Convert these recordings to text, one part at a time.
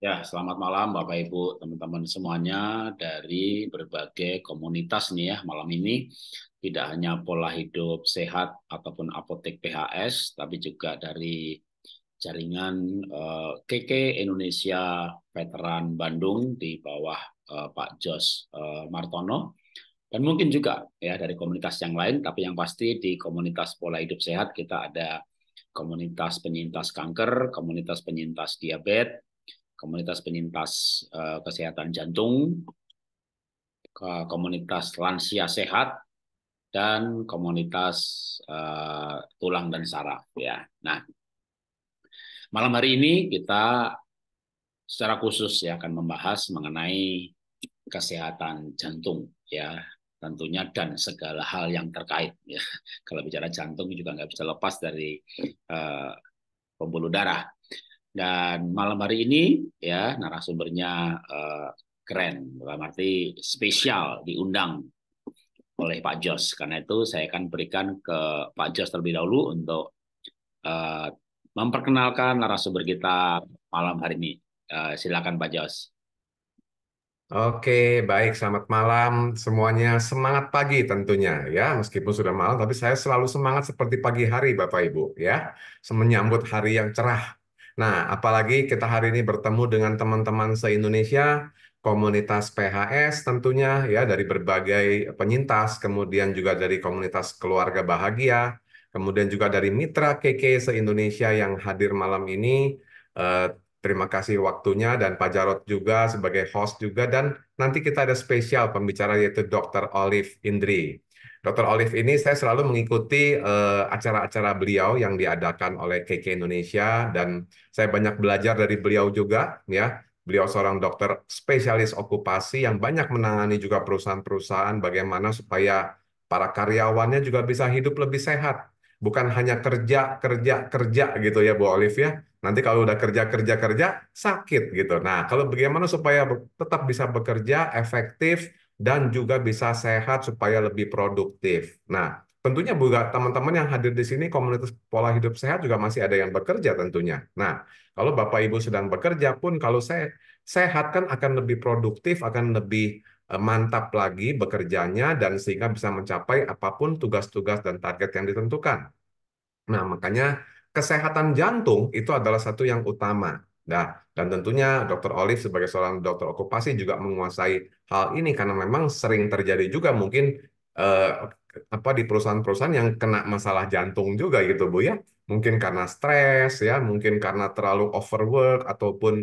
Ya, selamat malam Bapak Ibu, teman-teman semuanya dari berbagai komunitas nih ya malam ini. Tidak hanya pola hidup sehat ataupun apotek PHS, tapi juga dari jaringan uh, eh, KK Indonesia Veteran Bandung di bawah uh, Pak Jos uh, Martono. Dan mungkin juga ya dari komunitas yang lain, tapi yang pasti di komunitas pola hidup sehat kita ada komunitas penyintas kanker, komunitas penyintas diabetes, komunitas penyintas eh, kesehatan jantung, komunitas lansia sehat, dan komunitas eh, tulang dan saraf. Ya, nah malam hari ini kita secara khusus ya akan membahas mengenai kesehatan jantung ya tentunya dan segala hal yang terkait ya kalau bicara jantung juga nggak bisa lepas dari uh, pembuluh darah dan malam hari ini ya narasumbernya uh, keren, dalam arti spesial diundang oleh Pak Jos. Karena itu saya akan berikan ke Pak Jos terlebih dahulu untuk uh, memperkenalkan narasumber kita malam hari ini. uh, silakan Pak Jos. Oke, baik. Selamat malam semuanya. Semangat pagi tentunya ya. Meskipun sudah malam, tapi saya selalu semangat seperti pagi hari, Bapak Ibu ya. Menyambut hari yang cerah Nah, apalagi kita hari ini bertemu dengan teman-teman se-Indonesia, komunitas PHS tentunya ya dari berbagai penyintas, kemudian juga dari komunitas keluarga bahagia, kemudian juga dari mitra KK se-Indonesia yang hadir malam ini. Eh, terima kasih waktunya dan Pak Jarot juga sebagai host juga dan nanti kita ada spesial pembicara yaitu Dr. Olive Indri. Dr. Olive ini saya selalu mengikuti eh, acara-acara uh, beliau yang diadakan oleh KK Indonesia dan saya banyak belajar dari beliau juga ya. Beliau seorang dokter spesialis okupasi yang banyak menangani juga perusahaan-perusahaan bagaimana supaya para karyawannya juga bisa hidup lebih sehat. Bukan hanya kerja, kerja, kerja gitu ya Bu Olive ya. Nanti kalau udah kerja, kerja, kerja, sakit gitu. Nah, kalau bagaimana supaya tetap bisa bekerja efektif, dan juga bisa sehat supaya lebih produktif. Nah, tentunya juga teman-teman yang hadir di sini komunitas pola hidup sehat juga masih ada yang bekerja tentunya. Nah, kalau Bapak Ibu sedang bekerja pun kalau saya sehat kan akan lebih produktif, akan lebih eh, mantap lagi bekerjanya dan sehingga bisa mencapai apapun tugas-tugas dan target yang ditentukan. Nah, makanya kesehatan jantung itu adalah satu yang utama. Nah, dan tentunya Dr. Olive sebagai seorang dokter okupasi juga menguasai hal ini karena memang sering terjadi juga mungkin eh, apa di perusahaan-perusahaan yang kena masalah jantung juga gitu Bu ya. Mungkin karena stres ya, mungkin karena terlalu overwork ataupun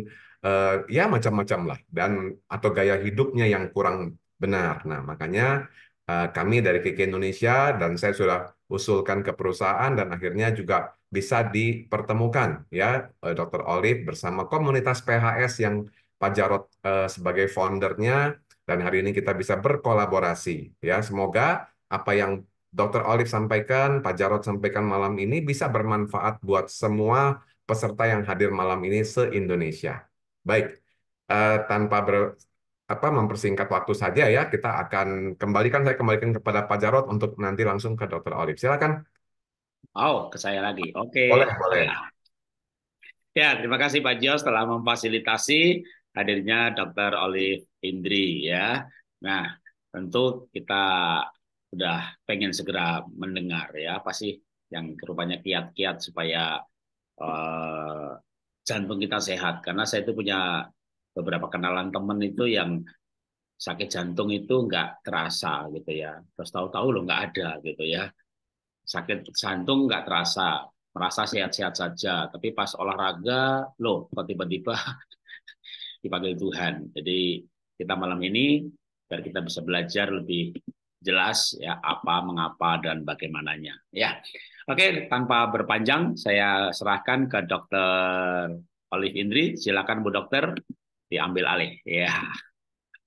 eh, ya macam-macam lah dan atau gaya hidupnya yang kurang benar. Nah, makanya eh, kami dari KK Indonesia dan saya sudah usulkan ke perusahaan dan akhirnya juga bisa dipertemukan ya eh, Dr. Olive bersama komunitas PHS yang Pak Jarot eh, sebagai foundernya dan hari ini kita bisa berkolaborasi ya semoga apa yang Dr. Olive sampaikan Pak Jarot sampaikan malam ini bisa bermanfaat buat semua peserta yang hadir malam ini se Indonesia baik eh, tanpa ber, apa mempersingkat waktu saja ya kita akan kembalikan saya kembalikan kepada Pak Jarot untuk nanti langsung ke Dokter Olive silakan oh ke saya lagi oke okay. boleh boleh ya. ya terima kasih Pak Jos telah memfasilitasi hadirnya Dokter Olive Indri ya nah tentu kita sudah pengen segera mendengar ya apa sih yang rupanya kiat-kiat supaya uh, jantung kita sehat karena saya itu punya beberapa kenalan temen itu yang sakit jantung itu nggak terasa gitu ya terus tahu-tahu lo nggak ada gitu ya sakit jantung nggak terasa merasa sehat-sehat saja tapi pas olahraga lo tiba-tiba dipanggil Tuhan jadi kita malam ini biar kita bisa belajar lebih jelas ya apa mengapa dan bagaimananya ya oke tanpa berpanjang saya serahkan ke dokter Olive Indri silakan Bu Dokter diambil alih. Ya.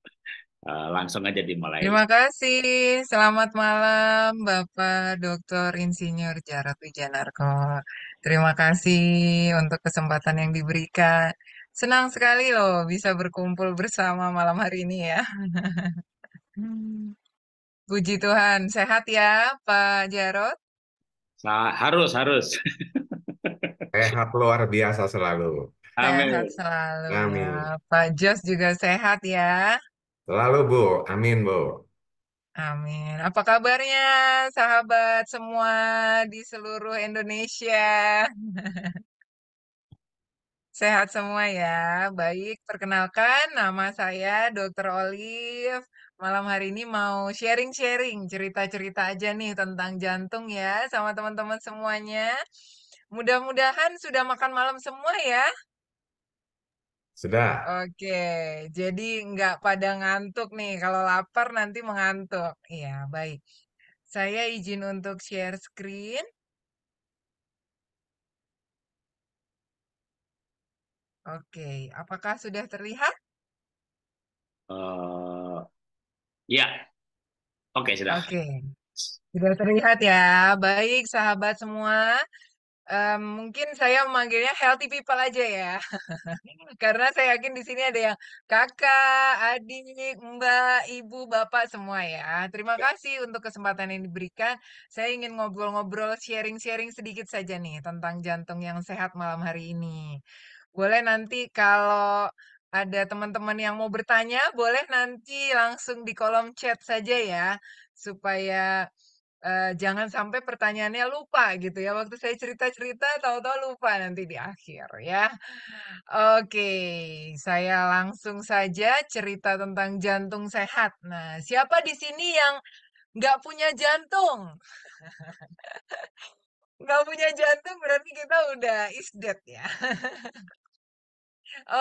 Langsung aja dimulai. Terima kasih. Selamat malam Bapak Dr. Insinyur Jarot Wijanarko. Terima kasih untuk kesempatan yang diberikan. Senang sekali loh bisa berkumpul bersama malam hari ini ya. Puji Tuhan, sehat ya Pak Jarot? Nah, harus, harus. Sehat luar biasa selalu. Amin. Sehat selalu. Amin. Ya. Pak Jos juga sehat ya. Selalu Bu. Amin Bu. Amin. Apa kabarnya sahabat semua di seluruh Indonesia? Sehat semua ya. Baik, perkenalkan nama saya Dr. Olive. Malam hari ini mau sharing-sharing, cerita-cerita aja nih tentang jantung ya sama teman-teman semuanya. Mudah-mudahan sudah makan malam semua ya. Sudah. Oke, jadi nggak pada ngantuk nih. Kalau lapar nanti mengantuk. Iya, baik. Saya izin untuk share screen. Oke, apakah sudah terlihat? Eh, ya. Oke, sudah. Oke, sudah terlihat ya. Baik, sahabat semua um, mungkin saya memanggilnya healthy people aja ya. Karena saya yakin di sini ada yang Kakak, adik, Mbak, Ibu, Bapak semua ya. Terima ya. kasih untuk kesempatan yang diberikan. Saya ingin ngobrol-ngobrol, sharing-sharing sedikit saja nih tentang jantung yang sehat malam hari ini. Boleh nanti kalau ada teman-teman yang mau bertanya, boleh nanti langsung di kolom chat saja ya, supaya uh, jangan sampai pertanyaannya lupa gitu ya, waktu saya cerita-cerita tahu-tahu lupa nanti di akhir ya. Oke, saya langsung saja cerita tentang jantung sehat. Nah, siapa di sini yang nggak punya jantung? Nggak punya jantung berarti kita udah is dead ya.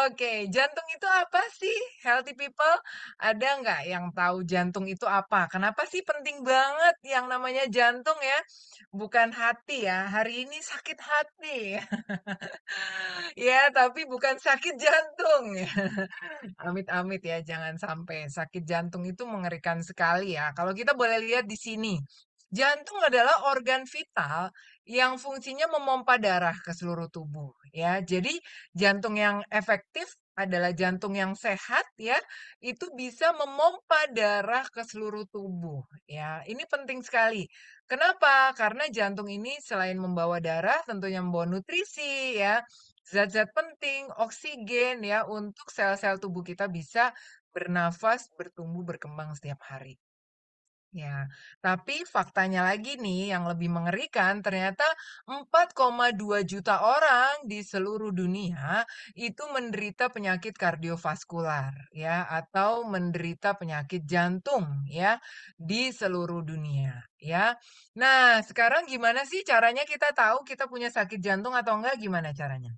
Oke, jantung itu apa sih? Healthy people, ada nggak yang tahu jantung itu apa? Kenapa sih penting banget yang namanya jantung ya? Bukan hati ya. Hari ini sakit hati. Ya, tapi bukan sakit jantung. Amit-amit ya, jangan sampai sakit jantung itu mengerikan sekali ya. Kalau kita boleh lihat di sini, Jantung adalah organ vital yang fungsinya memompa darah ke seluruh tubuh ya. Jadi jantung yang efektif adalah jantung yang sehat ya, itu bisa memompa darah ke seluruh tubuh ya. Ini penting sekali. Kenapa? Karena jantung ini selain membawa darah tentunya membawa nutrisi ya, zat-zat penting, oksigen ya untuk sel-sel tubuh kita bisa bernafas, bertumbuh, berkembang setiap hari. Ya, tapi faktanya lagi nih yang lebih mengerikan ternyata 4,2 juta orang di seluruh dunia itu menderita penyakit kardiovaskular ya atau menderita penyakit jantung ya di seluruh dunia ya. Nah, sekarang gimana sih caranya kita tahu kita punya sakit jantung atau enggak gimana caranya?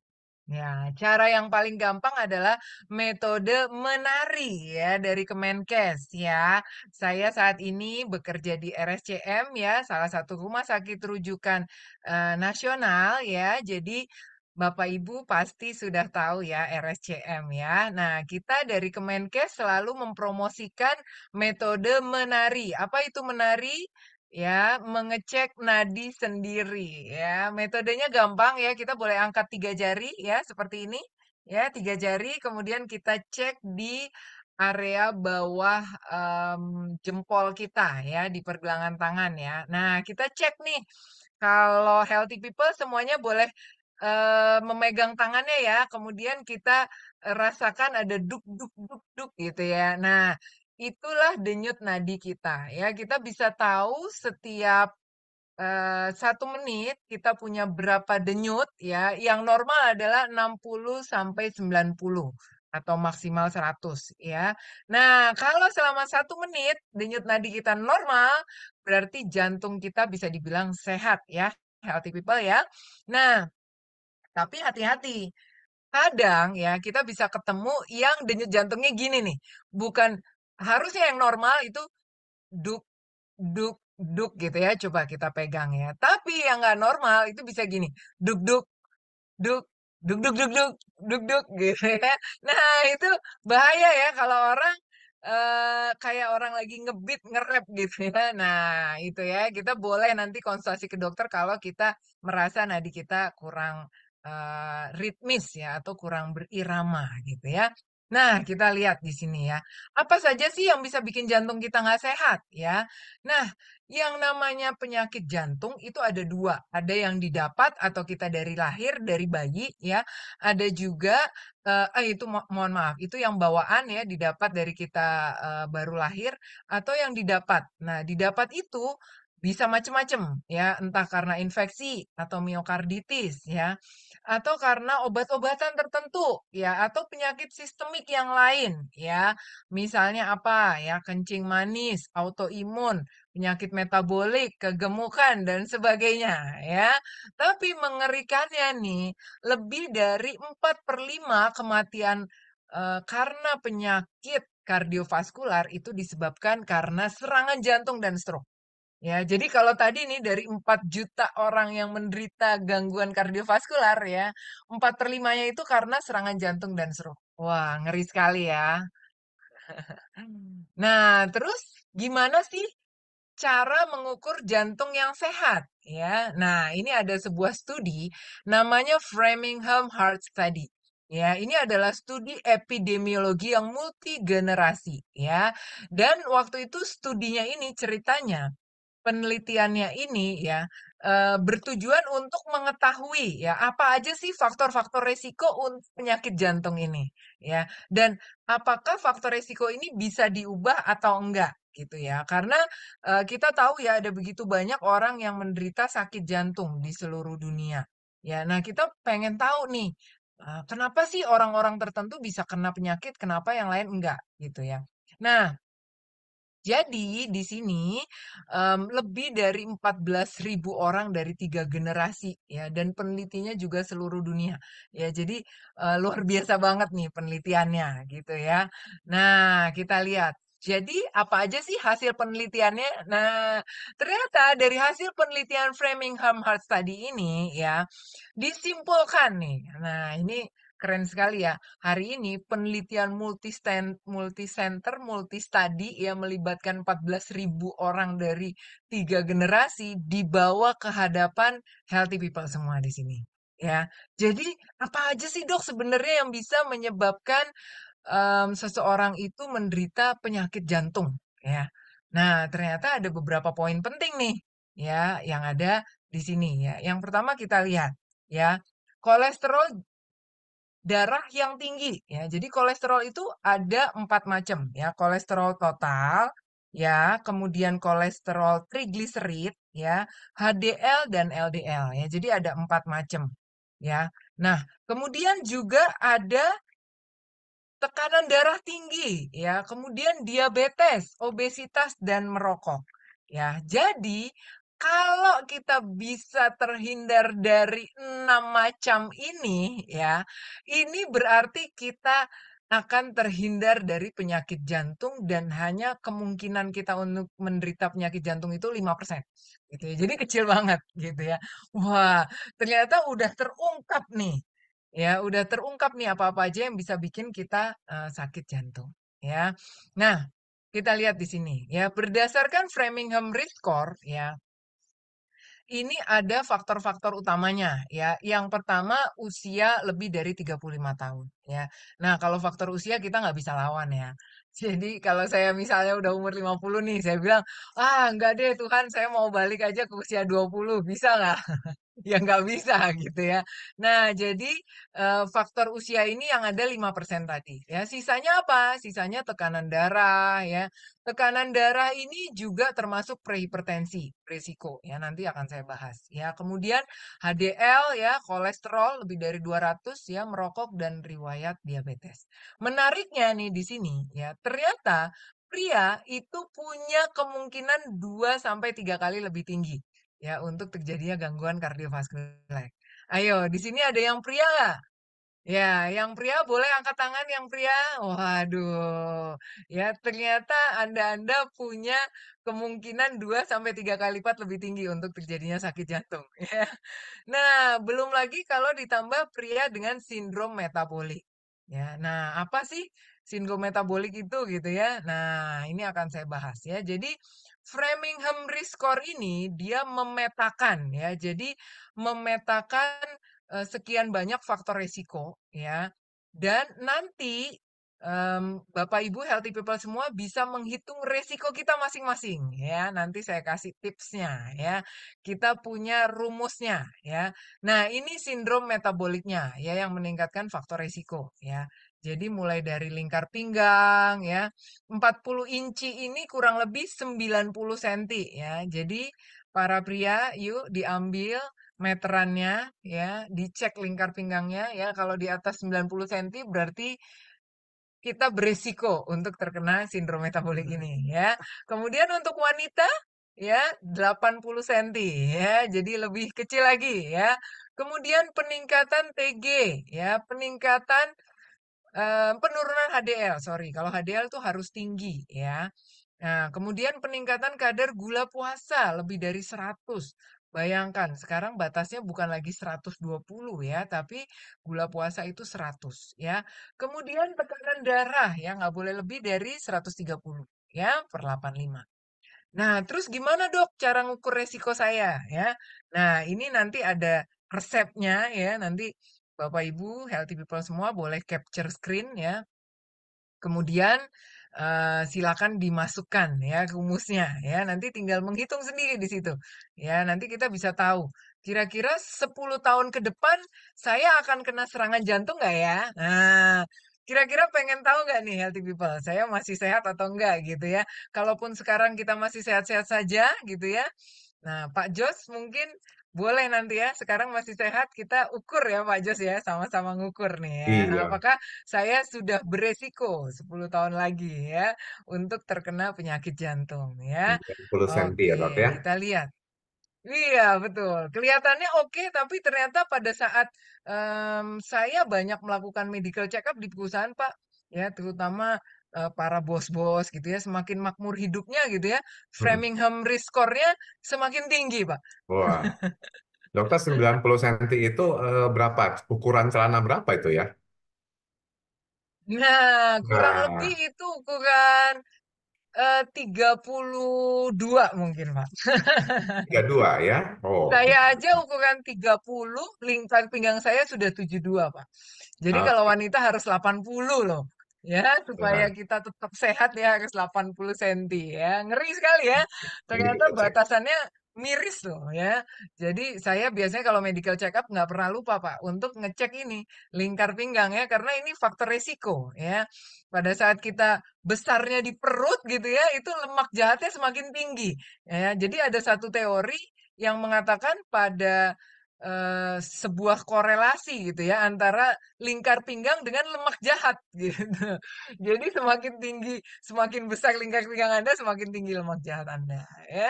Ya, cara yang paling gampang adalah metode menari ya dari Kemenkes ya. Saya saat ini bekerja di RSCM ya, salah satu rumah sakit rujukan eh, nasional ya. Jadi Bapak Ibu pasti sudah tahu ya RSCM ya. Nah, kita dari Kemenkes selalu mempromosikan metode menari. Apa itu menari? Ya, mengecek nadi sendiri ya. Metodenya gampang ya, kita boleh angkat tiga jari ya seperti ini. Ya, tiga jari kemudian kita cek di area bawah um, jempol kita ya di pergelangan tangan ya. Nah, kita cek nih kalau healthy people semuanya boleh uh, memegang tangannya ya. Kemudian kita eh, rasakan ada duk duk duk duk gitu ya. Nah, Itulah denyut nadi kita ya, kita bisa tahu setiap, uh, satu menit kita punya berapa denyut ya, yang normal adalah 60 sampai 90 atau maksimal 100 ya. Nah, kalau selama satu menit denyut nadi kita normal, berarti jantung kita bisa dibilang sehat ya, healthy people ya. Nah, tapi hati-hati, kadang ya kita bisa ketemu yang denyut jantungnya gini nih, bukan Harusnya yang normal itu duk duk duk gitu ya, coba kita pegang ya. Tapi yang nggak normal itu bisa gini, duk duk duk duk duk duk duk duk duk gitu ya. Nah, itu bahaya ya kalau orang eh kayak orang lagi ngebit ngerap gitu ya. Nah, itu ya kita boleh nanti konsultasi ke dokter kalau kita merasa nadi kita kurang, ritmis ya atau kurang berirama gitu ya. Nah, kita lihat di sini ya. Apa saja sih yang bisa bikin jantung kita nggak sehat ya? Nah, yang namanya penyakit jantung itu ada dua. Ada yang didapat atau kita dari lahir, dari bayi ya. Ada juga, eh, eh itu mo mohon maaf, itu yang bawaan ya, didapat dari kita eh, baru lahir atau yang didapat. Nah, didapat itu bisa macam-macam ya, entah karena infeksi atau miokarditis ya, atau karena obat-obatan tertentu ya, atau penyakit sistemik yang lain ya. Misalnya apa ya, kencing manis, autoimun, penyakit metabolik, kegemukan dan sebagainya ya. Tapi mengerikannya nih, lebih dari 4 per 5 kematian eh, karena penyakit kardiovaskular itu disebabkan karena serangan jantung dan stroke. Ya, jadi kalau tadi nih dari 4 juta orang yang menderita gangguan kardiovaskular ya, 4 per 5-nya itu karena serangan jantung dan stroke. Wah, ngeri sekali ya. Nah, terus gimana sih cara mengukur jantung yang sehat? Ya, nah ini ada sebuah studi namanya Framingham Heart Study. Ya, ini adalah studi epidemiologi yang multi generasi ya. Dan waktu itu studinya ini ceritanya penelitiannya ini ya bertujuan untuk mengetahui ya apa aja sih faktor-faktor resiko untuk penyakit jantung ini ya dan apakah faktor resiko ini bisa diubah atau enggak gitu ya karena kita tahu ya ada begitu banyak orang yang menderita sakit jantung di seluruh dunia ya nah kita pengen tahu nih kenapa sih orang-orang tertentu bisa kena penyakit kenapa yang lain enggak gitu ya nah jadi di sini, um, lebih dari 14.000 orang dari tiga generasi ya dan penelitinya juga seluruh dunia ya. Jadi, uh, luar biasa banget nih penelitiannya gitu ya. Nah kita lihat, jadi apa aja sih hasil penelitiannya? Nah, ternyata dari hasil penelitian Framingham Heart Study ini ya, disimpulkan nih, nah ini keren sekali ya. Hari ini penelitian multi center multi-study yang melibatkan 14.000 orang dari tiga generasi dibawa ke hadapan healthy people semua di sini. Ya, jadi apa aja sih dok sebenarnya yang bisa menyebabkan um, seseorang itu menderita penyakit jantung? Ya, nah ternyata ada beberapa poin penting nih ya yang ada di sini ya. Yang pertama kita lihat ya kolesterol darah yang tinggi ya. Jadi kolesterol itu ada empat macam ya, kolesterol total ya, kemudian kolesterol trigliserit ya, HDL dan LDL ya. Jadi ada empat macam ya. Nah, kemudian juga ada tekanan darah tinggi ya, kemudian diabetes, obesitas dan merokok ya. Jadi kalau kita bisa terhindar dari enam macam ini, ya, ini berarti kita akan terhindar dari penyakit jantung dan hanya kemungkinan kita untuk menderita penyakit jantung itu 5%. Gitu ya. Jadi kecil banget gitu ya. Wah, ternyata udah terungkap nih. Ya, udah terungkap nih apa-apa aja yang bisa bikin kita uh, sakit jantung, ya. Nah, kita lihat di sini ya, berdasarkan Framingham Risk Score ya, ini ada faktor-faktor utamanya ya. Yang pertama usia lebih dari 35 tahun ya. Nah, kalau faktor usia kita nggak bisa lawan ya. Jadi kalau saya misalnya udah umur 50 nih, saya bilang, ah nggak deh Tuhan saya mau balik aja ke usia 20, bisa nggak? Ya nggak bisa gitu ya. Nah jadi, uh, faktor usia ini yang ada lima persen tadi ya, sisanya apa? Sisanya tekanan darah ya, tekanan darah ini juga termasuk prehipertensi, risiko ya nanti akan saya bahas ya. Kemudian HDL ya, kolesterol lebih dari 200 ya, merokok dan riwayat diabetes. Menariknya nih di sini ya, ternyata pria itu punya kemungkinan 2 sampai tiga kali lebih tinggi ya untuk terjadinya gangguan kardiovaskuler. Ayo, di sini ada yang pria nggak? Ya, yang pria boleh angkat tangan yang pria. Waduh. Ya, ternyata Anda-anda punya kemungkinan 2 sampai 3 kali lipat lebih tinggi untuk terjadinya sakit jantung, ya. Nah, belum lagi kalau ditambah pria dengan sindrom metabolik. Ya, nah apa sih sindrom metabolik itu gitu ya? Nah, ini akan saya bahas ya. Jadi Framingham Score ini dia memetakan ya. Jadi memetakan uh, sekian banyak faktor resiko ya. Dan nanti um, Bapak Ibu healthy people semua bisa menghitung resiko kita masing-masing ya. Nanti saya kasih tipsnya ya. Kita punya rumusnya ya. Nah, ini sindrom metaboliknya ya yang meningkatkan faktor resiko ya. Jadi mulai dari lingkar pinggang ya. 40 inci ini kurang lebih 90 cm ya. Jadi para pria yuk diambil meterannya ya, dicek lingkar pinggangnya ya. Kalau di atas 90 cm berarti kita beresiko untuk terkena sindrom metabolik ini hmm. ya. Kemudian untuk wanita ya 80 cm ya. Jadi lebih kecil lagi ya. Kemudian peningkatan TG ya, peningkatan um, penurunan HDL, sorry. Kalau HDL itu harus tinggi ya. Nah, kemudian peningkatan kadar gula puasa lebih dari 100. Bayangkan, sekarang batasnya bukan lagi 120 ya, tapi gula puasa itu 100 ya. Kemudian tekanan darah ya, nggak boleh lebih dari 130 ya, per 85. Nah, terus gimana dok cara ngukur resiko saya ya? Nah, ini nanti ada resepnya ya, nanti Bapak Ibu, healthy people semua boleh capture screen ya. Kemudian uh, silakan dimasukkan ya rumusnya ya. Nanti tinggal menghitung sendiri di situ. Ya, nanti kita bisa tahu kira-kira 10 tahun ke depan saya akan kena serangan jantung nggak ya? Nah, kira-kira pengen tahu nggak nih healthy people saya masih sehat atau enggak gitu ya kalaupun sekarang kita masih sehat-sehat saja gitu ya nah Pak Jos mungkin boleh nanti ya, sekarang masih sehat kita ukur ya Pak Jos ya, sama-sama ngukur nih ya. Iya. Apakah saya sudah beresiko 10 tahun lagi ya untuk terkena penyakit jantung ya. 10 cm ya Dok ya. kita lihat. Iya, betul. Kelihatannya oke, tapi ternyata pada saat um, saya banyak melakukan medical check up di perusahaan, Pak, ya, terutama uh, para bos-bos gitu ya, semakin makmur hidupnya gitu ya, hmm. Framingham risk score-nya semakin tinggi, Pak. Wah. Dokter 90 cm iya. itu uh, berapa? Ukuran celana berapa itu ya? Nah, kurang nah. lebih itu ukuran eh, tiga puluh dua mungkin Pak. Tiga dua ya? Oh. Saya aja ukuran tiga puluh, lingkar pinggang saya sudah tujuh dua Pak. Jadi ah. kalau wanita harus delapan puluh loh. Ya, supaya Benar. kita tetap sehat ya harus 80 cm ya. Ngeri sekali ya. Iya, Ternyata iya, iya. batasannya miris loh ya. Jadi saya biasanya kalau medical check up nggak pernah lupa Pak untuk ngecek ini lingkar pinggang ya karena ini faktor resiko ya. Pada saat kita besarnya di perut gitu ya, itu lemak jahatnya semakin tinggi ya. Jadi ada satu teori yang mengatakan pada Eh, sebuah korelasi gitu ya antara lingkar pinggang dengan lemak jahat gitu. Jadi semakin tinggi, semakin besar lingkar pinggang Anda, semakin tinggi lemak jahat Anda ya.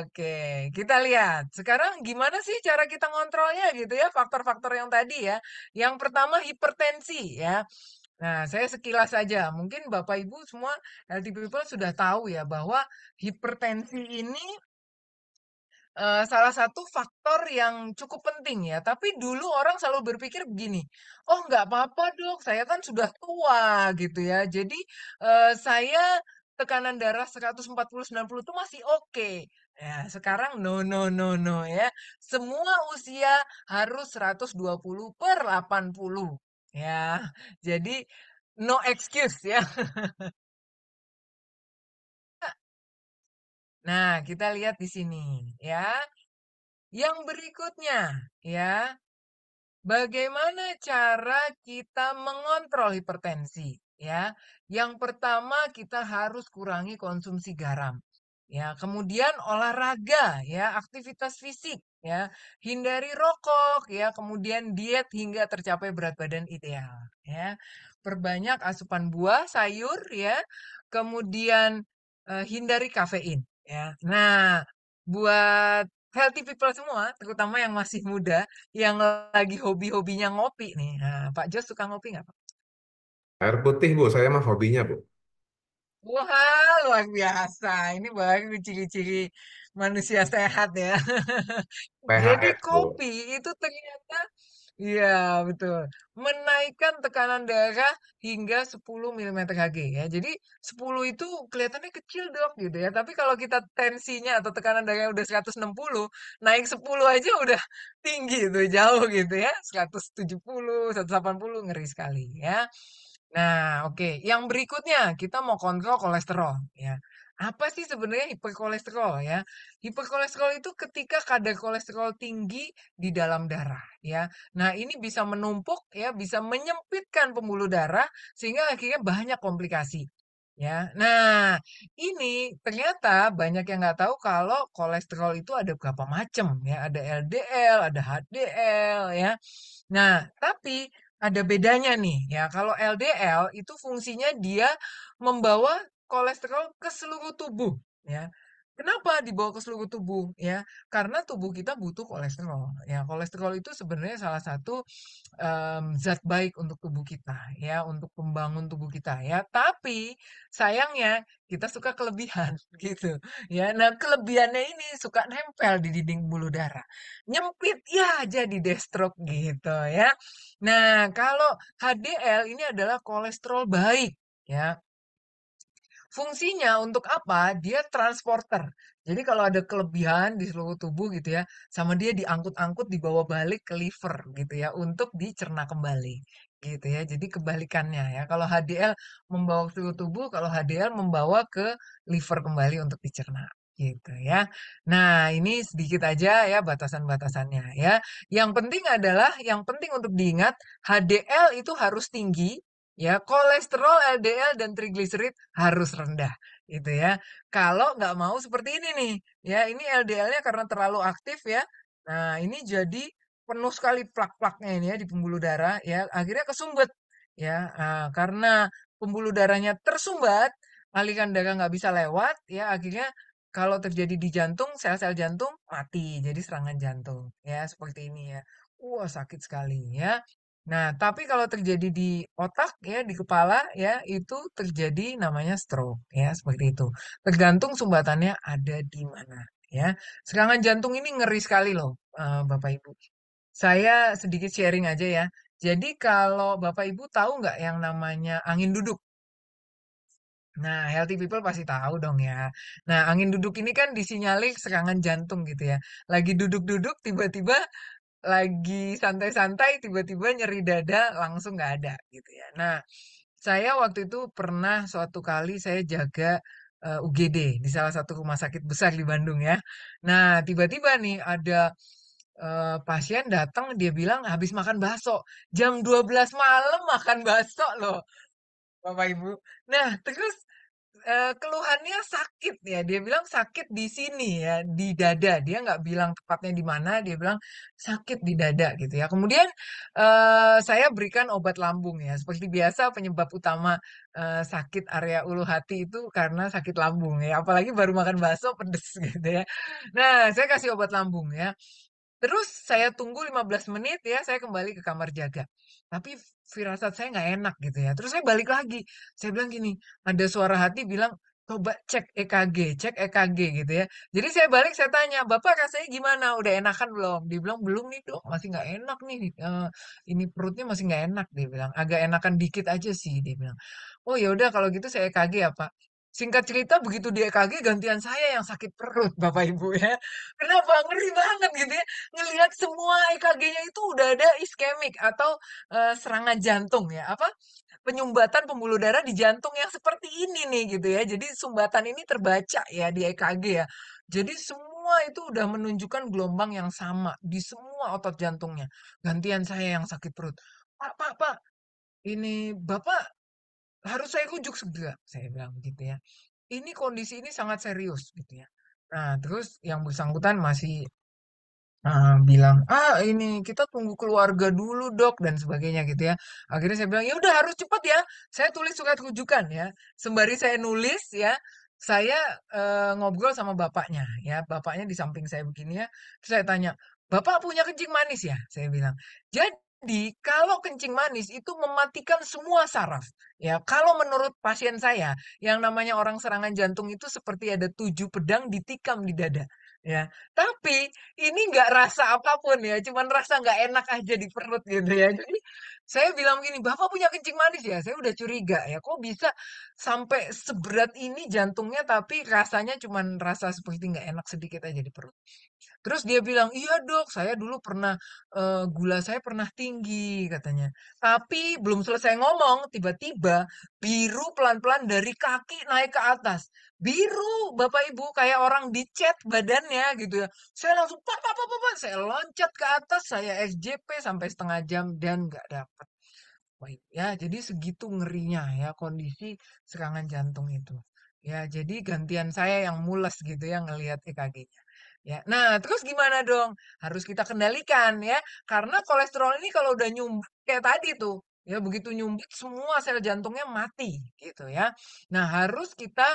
Oke, kita lihat. Sekarang gimana sih cara kita ngontrolnya gitu ya faktor-faktor yang tadi ya. Yang pertama hipertensi ya. Nah, saya sekilas saja. Mungkin Bapak Ibu semua healthy people sudah tahu ya bahwa hipertensi ini Eh, salah satu faktor yang cukup penting ya. Tapi dulu orang selalu berpikir begini, "Oh nggak apa-apa dok, saya kan sudah tua," gitu ya. Jadi, uh, saya tekanan darah 140/90 itu masih oke. Ya sekarang no no no no ya. Semua usia harus 120/80 ya. Jadi no excuse ya. Nah, kita lihat di sini ya. Yang berikutnya ya, bagaimana cara kita mengontrol hipertensi ya? Yang pertama kita harus kurangi konsumsi garam. Ya, kemudian olahraga ya, aktivitas fisik ya, hindari rokok ya, kemudian diet hingga tercapai berat badan ideal ya. Perbanyak asupan buah, sayur ya. Kemudian eh, hindari kafein Ya. Nah, buat healthy people semua, terutama yang masih muda, yang lagi hobi-hobinya ngopi nih. Nah, Pak Jos suka ngopi nggak, Pak? Air putih, Bu. Saya mah hobinya, Bu. Wah, luar biasa. Ini baru ciri-ciri manusia sehat ya. Jadi PHS, Bu. kopi itu ternyata Iya, betul. Menaikkan tekanan darah hingga 10 milimeter Hg ya. Jadi 10 itu kelihatannya kecil dok gitu ya. Tapi kalau kita tensinya atau tekanan darahnya udah 160, naik 10 aja udah tinggi itu jauh gitu ya. 170, 180 ngeri sekali ya. Nah, oke. Yang berikutnya kita mau kontrol kolesterol ya. Apa sih sebenarnya hiperkolesterol ya? Hiperkolesterol itu ketika kadar kolesterol tinggi di dalam darah ya. Nah, ini bisa menumpuk ya, bisa menyempitkan pembuluh darah sehingga akhirnya banyak komplikasi. Ya, nah ini ternyata banyak yang nggak tahu kalau kolesterol itu ada berapa macam ya, ada LDL, ada HDL ya. Nah, tapi ada bedanya nih ya. Kalau LDL itu fungsinya dia membawa kolesterol ke seluruh tubuh ya. Kenapa dibawa ke seluruh tubuh ya? Karena tubuh kita butuh kolesterol. Ya, kolesterol itu sebenarnya salah satu um, zat baik untuk tubuh kita ya, untuk pembangun tubuh kita ya. Tapi sayangnya kita suka kelebihan gitu ya. Nah, kelebihannya ini suka nempel di dinding bulu darah. Nyempit ya jadi destrok gitu ya. Nah, kalau HDL ini adalah kolesterol baik ya fungsinya untuk apa? Dia transporter. Jadi kalau ada kelebihan di seluruh tubuh gitu ya, sama dia diangkut-angkut dibawa balik ke liver gitu ya untuk dicerna kembali gitu ya. Jadi kebalikannya ya. Kalau HDL membawa ke seluruh tubuh, kalau HDL membawa ke liver kembali untuk dicerna gitu ya. Nah, ini sedikit aja ya batasan-batasannya ya. Yang penting adalah yang penting untuk diingat HDL itu harus tinggi ya kolesterol, LDL dan trigliserid harus rendah gitu ya. Kalau nggak mau seperti ini nih, ya ini LDL-nya karena terlalu aktif ya. Nah ini jadi penuh sekali plak-plaknya ini ya di pembuluh darah ya akhirnya kesumbat ya nah, karena pembuluh darahnya tersumbat aliran darah nggak bisa lewat ya akhirnya kalau terjadi di jantung sel-sel jantung mati jadi serangan jantung ya seperti ini ya wah sakit sekali ya Nah, tapi kalau terjadi di otak ya, di kepala ya, itu terjadi namanya stroke ya, seperti itu. Tergantung sumbatannya ada di mana ya. Serangan jantung ini ngeri sekali loh, eh, Bapak Ibu. Saya sedikit sharing aja ya. Jadi kalau Bapak Ibu tahu nggak yang namanya angin duduk? Nah, healthy people pasti tahu dong ya. Nah, angin duduk ini kan disinyalir serangan jantung gitu ya. Lagi duduk-duduk tiba-tiba lagi santai-santai tiba-tiba nyeri dada langsung nggak ada gitu ya. Nah, saya waktu itu pernah suatu kali saya jaga uh, eh, UGD di salah satu rumah sakit besar di Bandung ya. Nah, tiba-tiba nih ada uh, pasien datang dia bilang habis makan bakso. Jam 12 malam makan bakso loh. Bapak Ibu. Nah, terus Eh, keluhannya sakit ya, dia bilang sakit di sini ya, di dada, dia nggak bilang tepatnya di mana, dia bilang sakit di dada gitu ya. Kemudian, uh, saya berikan obat lambung ya, seperti biasa penyebab utama, uh, sakit area ulu hati itu karena sakit lambung ya, apalagi baru makan bakso pedes gitu ya. Nah, saya kasih obat lambung ya, terus saya tunggu 15 menit ya, saya kembali ke kamar jaga. Tapi firasat saya nggak enak gitu ya. Terus saya balik lagi. Saya bilang gini, ada suara hati bilang, coba cek EKG, cek EKG gitu ya. Jadi saya balik saya tanya, Bapak rasanya gimana? Udah enakan belum? Dibilang belum nih dok, masih nggak enak nih. Eh, ini perutnya masih nggak enak, dia bilang. Agak enakan dikit aja sih, dia bilang. Oh ya udah kalau gitu saya EKG ya Pak. Singkat cerita begitu di EKG gantian saya yang sakit perut Bapak Ibu ya. Kenapa? Ngeri banget gitu ya. Ngelihat semua EKG-nya itu udah ada iskemik atau uh, serangan jantung ya. Apa? penyumbatan pembuluh darah di jantung yang seperti ini nih gitu ya. Jadi sumbatan ini terbaca ya di EKG ya. Jadi semua itu udah menunjukkan gelombang yang sama di semua otot jantungnya. Gantian saya yang sakit perut. Pak, pak, pak. Ini Bapak harus saya rujuk segera saya bilang begitu ya ini kondisi ini sangat serius gitu ya nah terus yang bersangkutan masih uh, bilang ah ini kita tunggu keluarga dulu dok dan sebagainya gitu ya akhirnya saya bilang ya udah harus cepat ya saya tulis surat rujukan ya sembari saya nulis ya saya uh, ngobrol sama bapaknya ya bapaknya di samping saya begini ya terus saya tanya bapak punya kencing manis ya saya bilang jadi jadi kalau kencing manis itu mematikan semua saraf. Ya, kalau menurut pasien saya, yang namanya orang serangan jantung itu seperti ada tujuh pedang ditikam di dada. Ya, tapi ini nggak rasa apapun ya, cuman rasa nggak enak aja di perut gitu ya. Jadi saya bilang gini "Bapak punya kencing manis ya?" Saya udah curiga ya, kok bisa sampai seberat ini jantungnya tapi rasanya cuma rasa seperti nggak enak sedikit aja di perut. Terus dia bilang, "Iya, Dok, saya dulu pernah, uh, gula saya pernah tinggi," katanya. Tapi belum selesai ngomong, tiba-tiba biru pelan-pelan dari kaki naik ke atas. Biru, Bapak Ibu, kayak orang dicet badannya gitu ya. Saya langsung, "Pak pak pak Saya loncat ke atas, saya SJP sampai setengah jam dan nggak dapat. Baik, ya jadi segitu ngerinya ya kondisi serangan jantung itu. Ya, jadi gantian saya yang mules gitu ya ngelihat EKG-nya. Ya. Nah, terus gimana dong? Harus kita kendalikan ya. Karena kolesterol ini kalau udah nyumbat kayak tadi tuh, ya begitu nyumbat semua sel jantungnya mati gitu ya. Nah, harus kita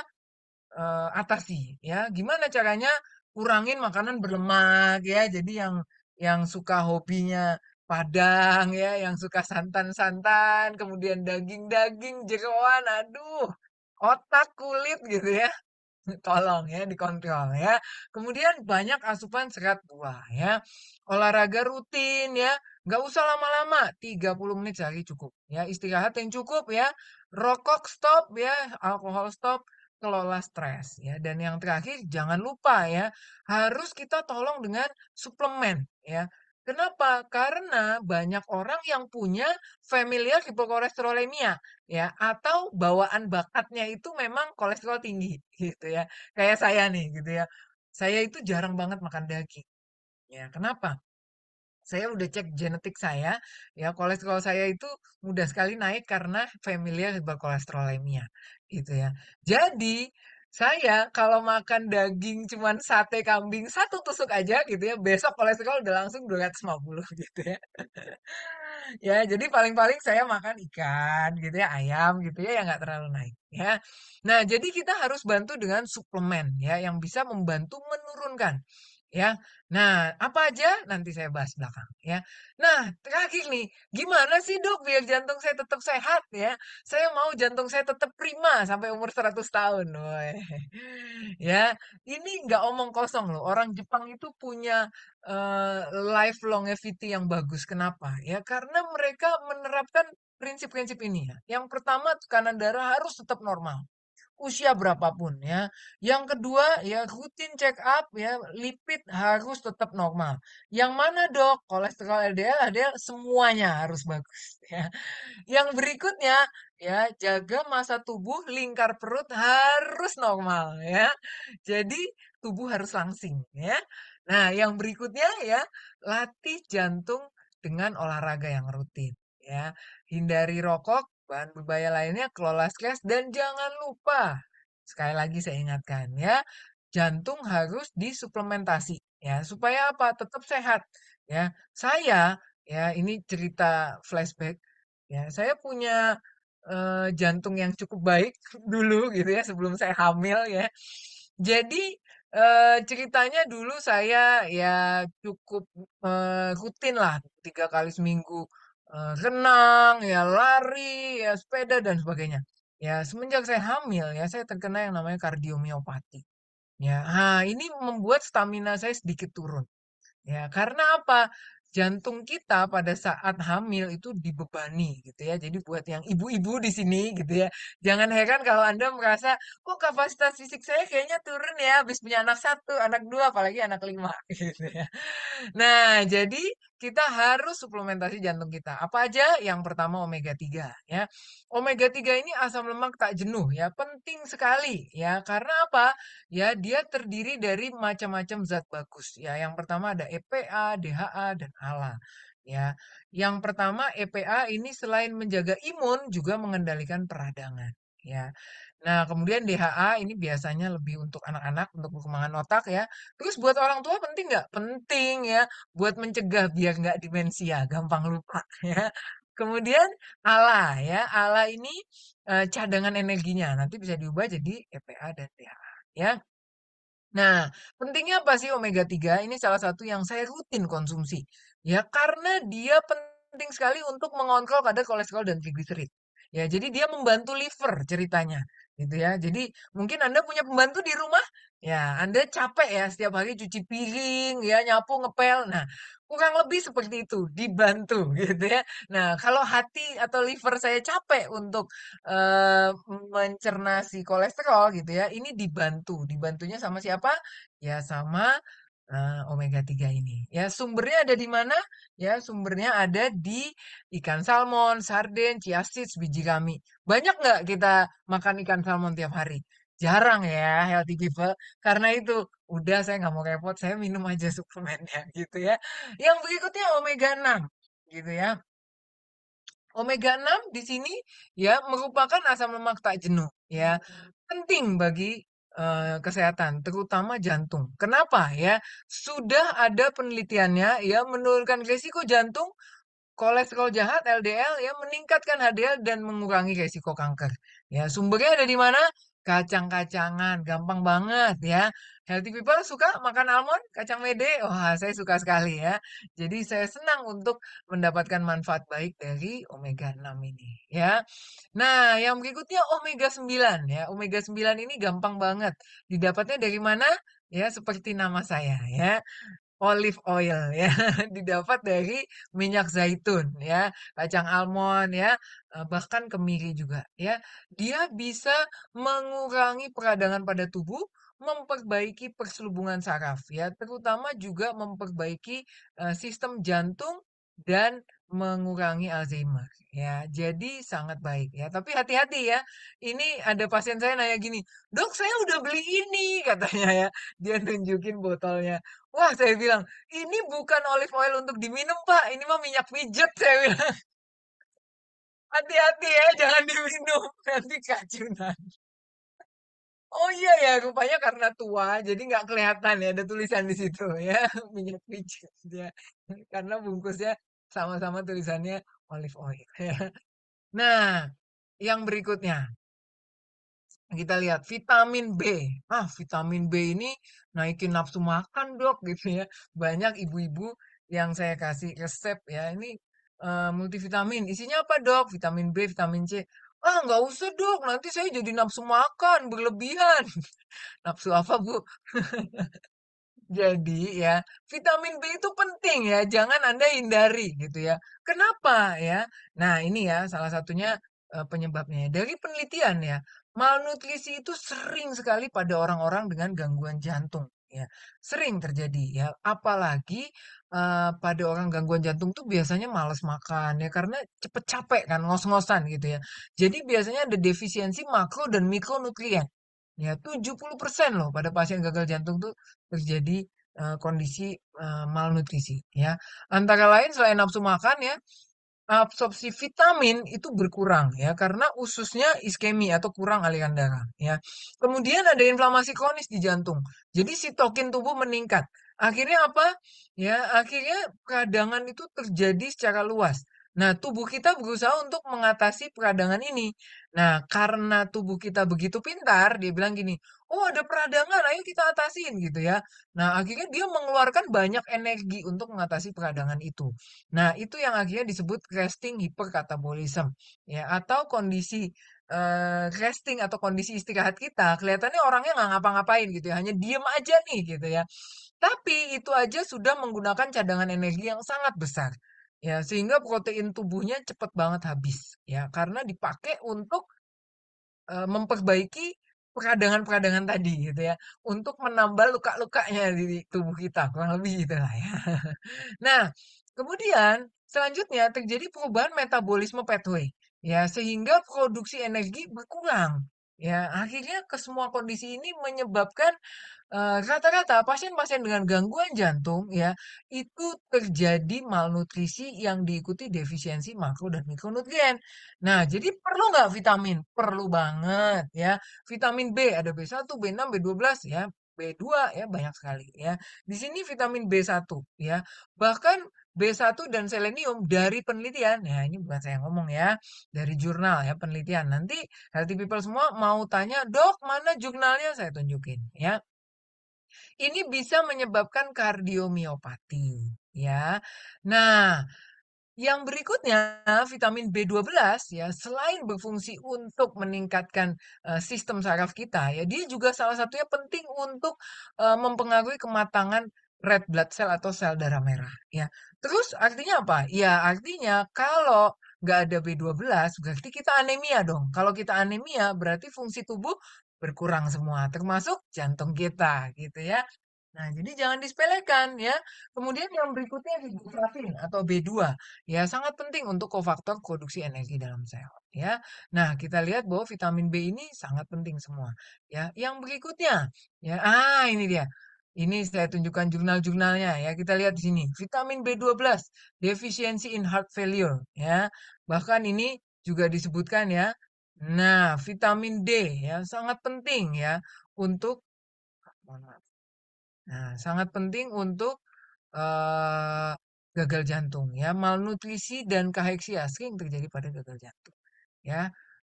uh, atasi ya. Gimana caranya? Kurangin makanan berlemak ya. Jadi yang yang suka hobinya padang ya yang suka santan-santan, kemudian daging-daging, jeroan, aduh, otak, kulit gitu ya. Tolong ya dikontrol ya. Kemudian banyak asupan serat buah ya. Olahraga rutin ya. Nggak usah lama-lama, 30 menit sehari cukup ya. Istirahat yang cukup ya. Rokok stop ya, alkohol stop kelola stres ya dan yang terakhir jangan lupa ya harus kita tolong dengan suplemen ya Kenapa? Karena banyak orang yang punya familial hipokolesterolemia, ya atau bawaan bakatnya itu memang kolesterol tinggi gitu ya. Kayak saya nih gitu ya. Saya itu jarang banget makan daging. Ya, kenapa? saya udah cek genetik saya, ya kolesterol saya itu mudah sekali naik karena familial hipokolesterolemia, gitu ya. Jadi saya kalau makan daging cuman sate kambing satu tusuk aja gitu ya, besok kolesterol udah langsung 250 gitu ya. Ya, jadi paling-paling saya makan ikan gitu ya, ayam gitu ya, yang nggak terlalu naik ya. Nah, jadi kita harus bantu dengan suplemen ya, yang bisa membantu menurunkan ya. Nah, apa aja nanti saya bahas belakang ya. Nah, terakhir nih, gimana sih dok biar jantung saya tetap sehat ya? Saya mau jantung saya tetap prima sampai umur 100 tahun. Woy. Ya, ini nggak omong kosong loh. Orang Jepang itu punya uh, life longevity yang bagus. Kenapa? Ya karena mereka menerapkan prinsip-prinsip ini ya. Yang pertama tekanan darah harus tetap normal usia berapapun ya. Yang kedua ya rutin check up ya lipid harus tetap normal. Yang mana dok kolesterol LDL LDL semuanya harus bagus ya. Yang berikutnya ya jaga masa tubuh lingkar perut harus normal ya. Jadi tubuh harus langsing ya. Nah, yang berikutnya ya latih jantung dengan olahraga yang rutin ya. Hindari rokok bahan berbahaya lainnya kelola stres dan jangan lupa sekali lagi saya ingatkan ya jantung harus disuplementasi ya supaya apa tetap sehat ya saya ya ini cerita flashback ya saya punya eh, jantung yang cukup baik dulu gitu ya sebelum saya hamil ya jadi eh, ceritanya dulu saya ya cukup eh, rutin lah tiga kali seminggu Eh, renang, ya lari, ya sepeda dan sebagainya. Ya, semenjak saya hamil ya saya terkena yang namanya kardiomiopati. Ya, nah, ini membuat stamina saya sedikit turun. Ya, karena apa? Jantung kita pada saat hamil itu dibebani gitu ya. Jadi buat yang ibu-ibu di sini gitu ya, jangan heran kalau Anda merasa kok oh, kapasitas fisik saya kayaknya turun ya habis punya anak satu, anak dua, apalagi anak lima gitu ya. Nah, jadi kita harus suplementasi jantung kita. Apa aja? Yang pertama omega 3 ya. Omega 3 ini asam lemak tak jenuh ya, penting sekali ya. Karena apa? Ya, dia terdiri dari macam-macam zat bagus ya. Yang pertama ada EPA, DHA dan ALA ya. Yang pertama EPA ini selain menjaga imun juga mengendalikan peradangan ya. Nah, kemudian DHA ini biasanya lebih untuk anak-anak, untuk perkembangan otak ya. Terus buat orang tua penting nggak? Penting ya, buat mencegah biar nggak demensia, gampang lupa ya. Kemudian ALA ya, ALA ini e, cadangan energinya nanti bisa diubah jadi EPA dan DHA ya. Nah, pentingnya apa sih omega 3? Ini salah satu yang saya rutin konsumsi. Ya, karena dia penting sekali untuk mengontrol kadar kolesterol dan trigliserid. Ya, jadi dia membantu liver ceritanya gitu ya. Jadi mungkin Anda punya pembantu di rumah, ya Anda capek ya setiap hari cuci piring, ya nyapu, ngepel. Nah, kurang lebih seperti itu, dibantu gitu ya. Nah, kalau hati atau liver saya capek untuk eh, mencerna si kolesterol gitu ya, ini dibantu. Dibantunya sama siapa? Ya sama uh, omega 3 ini. Ya sumbernya ada di mana? Ya sumbernya ada di ikan salmon, sarden, chia seeds, biji kami. Banyak nggak kita makan ikan salmon tiap hari? Jarang ya healthy people. Karena itu udah saya nggak mau repot, saya minum aja suplemennya gitu ya. Yang berikutnya omega 6 gitu ya. Omega 6 di sini ya merupakan asam lemak tak jenuh ya. Penting bagi Eh, kesehatan, terutama jantung. Kenapa ya? Sudah ada penelitiannya ya menurunkan risiko jantung, kolesterol jahat, LDL ya meningkatkan HDL dan mengurangi risiko kanker. Ya, sumbernya ada di mana? Kacang-kacangan, gampang banget ya. Healthy people suka makan almond, kacang mede? Wah, saya suka sekali ya. Jadi saya senang untuk mendapatkan manfaat baik dari omega 6 ini ya. Nah, yang berikutnya omega 9 ya. Omega 9 ini gampang banget. Didapatnya dari mana? Ya, seperti nama saya ya olive oil ya didapat dari minyak zaitun ya kacang almond ya eh, bahkan kemiri juga ya dia bisa mengurangi peradangan pada tubuh memperbaiki perselubungan saraf ya terutama juga memperbaiki eh, sistem jantung dan mengurangi Alzheimer ya jadi sangat baik ya tapi hati-hati ya ini ada pasien saya nanya gini dok saya udah beli ini katanya ya dia nunjukin botolnya Wah, saya bilang, "Ini bukan olive oil untuk diminum, Pak. Ini mah minyak pijet," saya bilang. "Hati-hati ya, jangan diminum, nanti keracunan." Oh iya ya, rupanya karena tua, jadi nggak kelihatan ya, ada tulisan di situ ya, minyak pijet ya. Karena bungkusnya sama-sama tulisannya olive oil ya. Nah, yang berikutnya, kita lihat vitamin B. Ah, vitamin B ini naikin nafsu makan, Dok, gitu ya. Banyak ibu-ibu yang saya kasih resep ya. Ini uh, multivitamin. Isinya apa, Dok? Vitamin B, vitamin C. Ah, nggak usah, Dok. Nanti saya jadi nafsu makan berlebihan. nafsu apa, Bu? Jadi ya, vitamin B itu penting ya, jangan Anda hindari gitu ya. Kenapa ya? Nah, ini ya salah satunya Eh, penyebabnya. Ya. Dari penelitian ya, malnutrisi itu sering sekali pada orang-orang dengan gangguan jantung ya sering terjadi ya apalagi uh, pada orang gangguan jantung tuh biasanya males makan ya karena cepet capek kan ngos-ngosan gitu ya jadi biasanya ada defisiensi makro dan mikronutrien ya 70% loh pada pasien gagal jantung tuh terjadi uh, kondisi uh, malnutrisi ya antara lain selain nafsu makan ya absorpsi vitamin itu berkurang ya karena ususnya iskemi atau kurang aliran darah ya. Kemudian ada inflamasi kronis di jantung. Jadi sitokin tubuh meningkat. Akhirnya apa? Ya, akhirnya peradangan itu terjadi secara luas. Nah, tubuh kita berusaha untuk mengatasi peradangan ini. Nah, karena tubuh kita begitu pintar, dia bilang gini, "Oh, ada peradangan, ayo kita atasin," gitu ya. Nah, akhirnya dia mengeluarkan banyak energi untuk mengatasi peradangan itu. Nah, itu yang akhirnya disebut resting hyperkatabolism, ya, atau kondisi uh, resting atau kondisi istirahat kita. Kelihatannya orangnya nggak ngapa-ngapain gitu ya, hanya diem aja nih, gitu ya. Tapi itu aja sudah menggunakan cadangan energi yang sangat besar. Ya, sehingga protein tubuhnya cepat banget habis ya, karena dipakai untuk, e, memperbaiki peradangan-peradangan tadi gitu ya, untuk menambah luka-lukanya di tubuh kita, kurang lebih gitu lah ya. Nah, kemudian selanjutnya terjadi perubahan metabolisme pathway ya, sehingga produksi energi berkurang. Ya, akhirnya ke semua kondisi ini menyebabkan rata rata-rata pasien-pasien dengan gangguan jantung ya itu terjadi malnutrisi yang diikuti defisiensi makro dan mikronutrien. Nah, jadi perlu nggak vitamin? Perlu banget ya. Vitamin B ada B1, B6, B12 ya, B2 ya banyak sekali ya. Di sini vitamin B1 ya. Bahkan B1 dan selenium dari penelitian. Ya, ini bukan saya yang ngomong ya, dari jurnal ya penelitian. Nanti healthy people semua mau tanya, "Dok, mana jurnalnya?" Saya tunjukin ya. Ini bisa menyebabkan kardiomiopati ya. Nah, yang berikutnya, vitamin B12 ya, selain berfungsi untuk meningkatkan uh, sistem saraf kita ya, dia juga salah satunya penting untuk uh, mempengaruhi kematangan red blood cell atau sel darah merah ya. Terus artinya apa? Ya artinya kalau nggak ada B12 berarti kita anemia dong. Kalau kita anemia berarti fungsi tubuh berkurang semua termasuk jantung kita gitu ya. Nah, jadi jangan disepelekan ya. Kemudian yang berikutnya riboflavin atau B2 ya sangat penting untuk kofaktor produksi energi dalam sel ya. Nah, kita lihat bahwa vitamin B ini sangat penting semua ya. Yang berikutnya ya ah ini dia ini saya tunjukkan jurnal-jurnalnya ya. Kita lihat di sini, vitamin B12 deficiency in heart failure ya. Bahkan ini juga disebutkan ya. Nah, vitamin D ya sangat penting ya untuk Nah, sangat penting untuk uh, gagal jantung ya, malnutrisi dan kaheksia sering terjadi pada gagal jantung ya.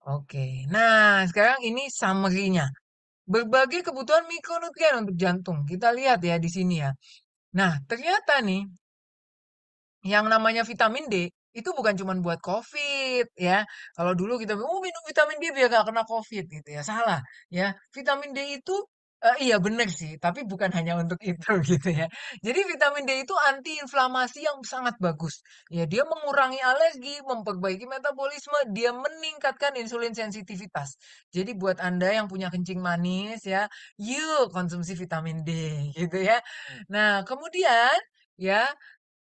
Oke. Nah, sekarang ini summary-nya. Berbagai kebutuhan mikronutrien untuk jantung. Kita lihat ya di sini ya. Nah, ternyata nih yang namanya vitamin D itu bukan cuma buat COVID ya. Kalau dulu kita oh minum vitamin D biar gak kena COVID gitu ya. Salah ya. Vitamin D itu Uh, iya bener sih, tapi bukan hanya untuk itu gitu ya. Jadi vitamin D itu antiinflamasi yang sangat bagus. Ya dia mengurangi alergi, memperbaiki metabolisme, dia meningkatkan insulin sensitivitas. Jadi buat Anda yang punya kencing manis ya, yuk konsumsi vitamin D gitu ya. Nah kemudian ya,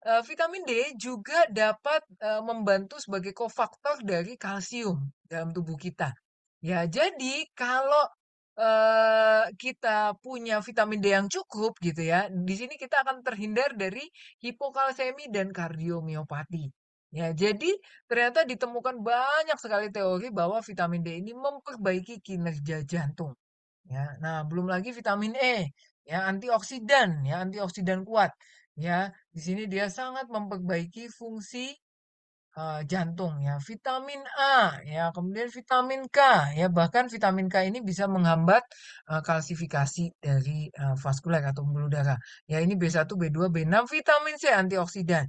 eh, vitamin D juga dapat, eh, membantu sebagai kofaktor dari kalsium dalam tubuh kita. Ya jadi kalau uh, kita punya vitamin D yang cukup gitu ya, di sini kita akan terhindar dari hipokalsemi dan kardiomiopati. Ya, jadi ternyata ditemukan banyak sekali teori bahwa vitamin D ini memperbaiki kinerja jantung. Ya, nah belum lagi vitamin E, ya antioksidan, ya antioksidan kuat. Ya, di sini dia sangat memperbaiki fungsi Eh, jantung ya vitamin A ya kemudian vitamin K ya bahkan vitamin K ini bisa menghambat uh, kalsifikasi dari uh, vaskuler atau pembuluh darah ya ini B1 B2 B6 vitamin C antioksidan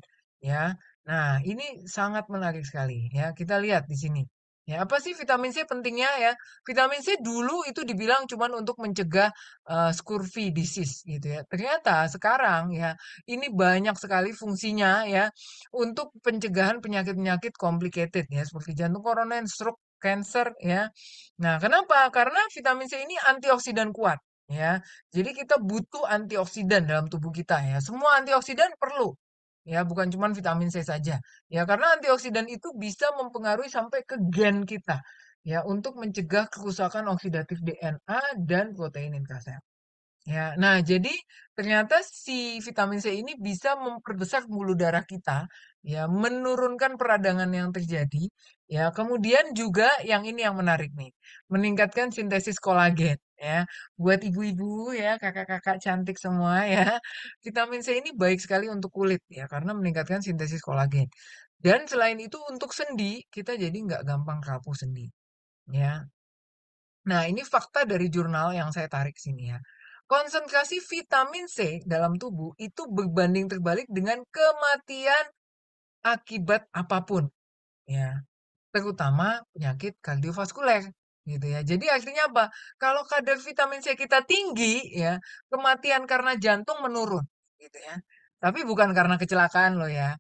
ya nah ini sangat menarik sekali ya kita lihat di sini Ya, apa sih vitamin C pentingnya ya? Vitamin C dulu itu dibilang cuman untuk mencegah uh, scurvy disease gitu ya. Ternyata sekarang ya ini banyak sekali fungsinya ya untuk pencegahan penyakit-penyakit complicated ya seperti jantung koroner, stroke, cancer ya. Nah, kenapa? Karena vitamin C ini antioksidan kuat ya. Jadi kita butuh antioksidan dalam tubuh kita ya. Semua antioksidan perlu ya bukan cuma vitamin C saja ya karena antioksidan itu bisa mempengaruhi sampai ke gen kita ya untuk mencegah kerusakan oksidatif DNA dan protein proteinin sel ya nah jadi ternyata si vitamin C ini bisa memperbesar bulu darah kita ya menurunkan peradangan yang terjadi ya kemudian juga yang ini yang menarik nih meningkatkan sintesis kolagen ya buat ibu-ibu ya kakak-kakak cantik semua ya vitamin C ini baik sekali untuk kulit ya karena meningkatkan sintesis kolagen dan selain itu untuk sendi kita jadi nggak gampang rapuh sendi ya nah ini fakta dari jurnal yang saya tarik sini ya konsentrasi vitamin C dalam tubuh itu berbanding terbalik dengan kematian akibat apapun ya terutama penyakit kardiovaskuler gitu ya. Jadi artinya apa? Kalau kadar vitamin C kita tinggi ya, kematian karena jantung menurun gitu ya. Tapi bukan karena kecelakaan loh ya.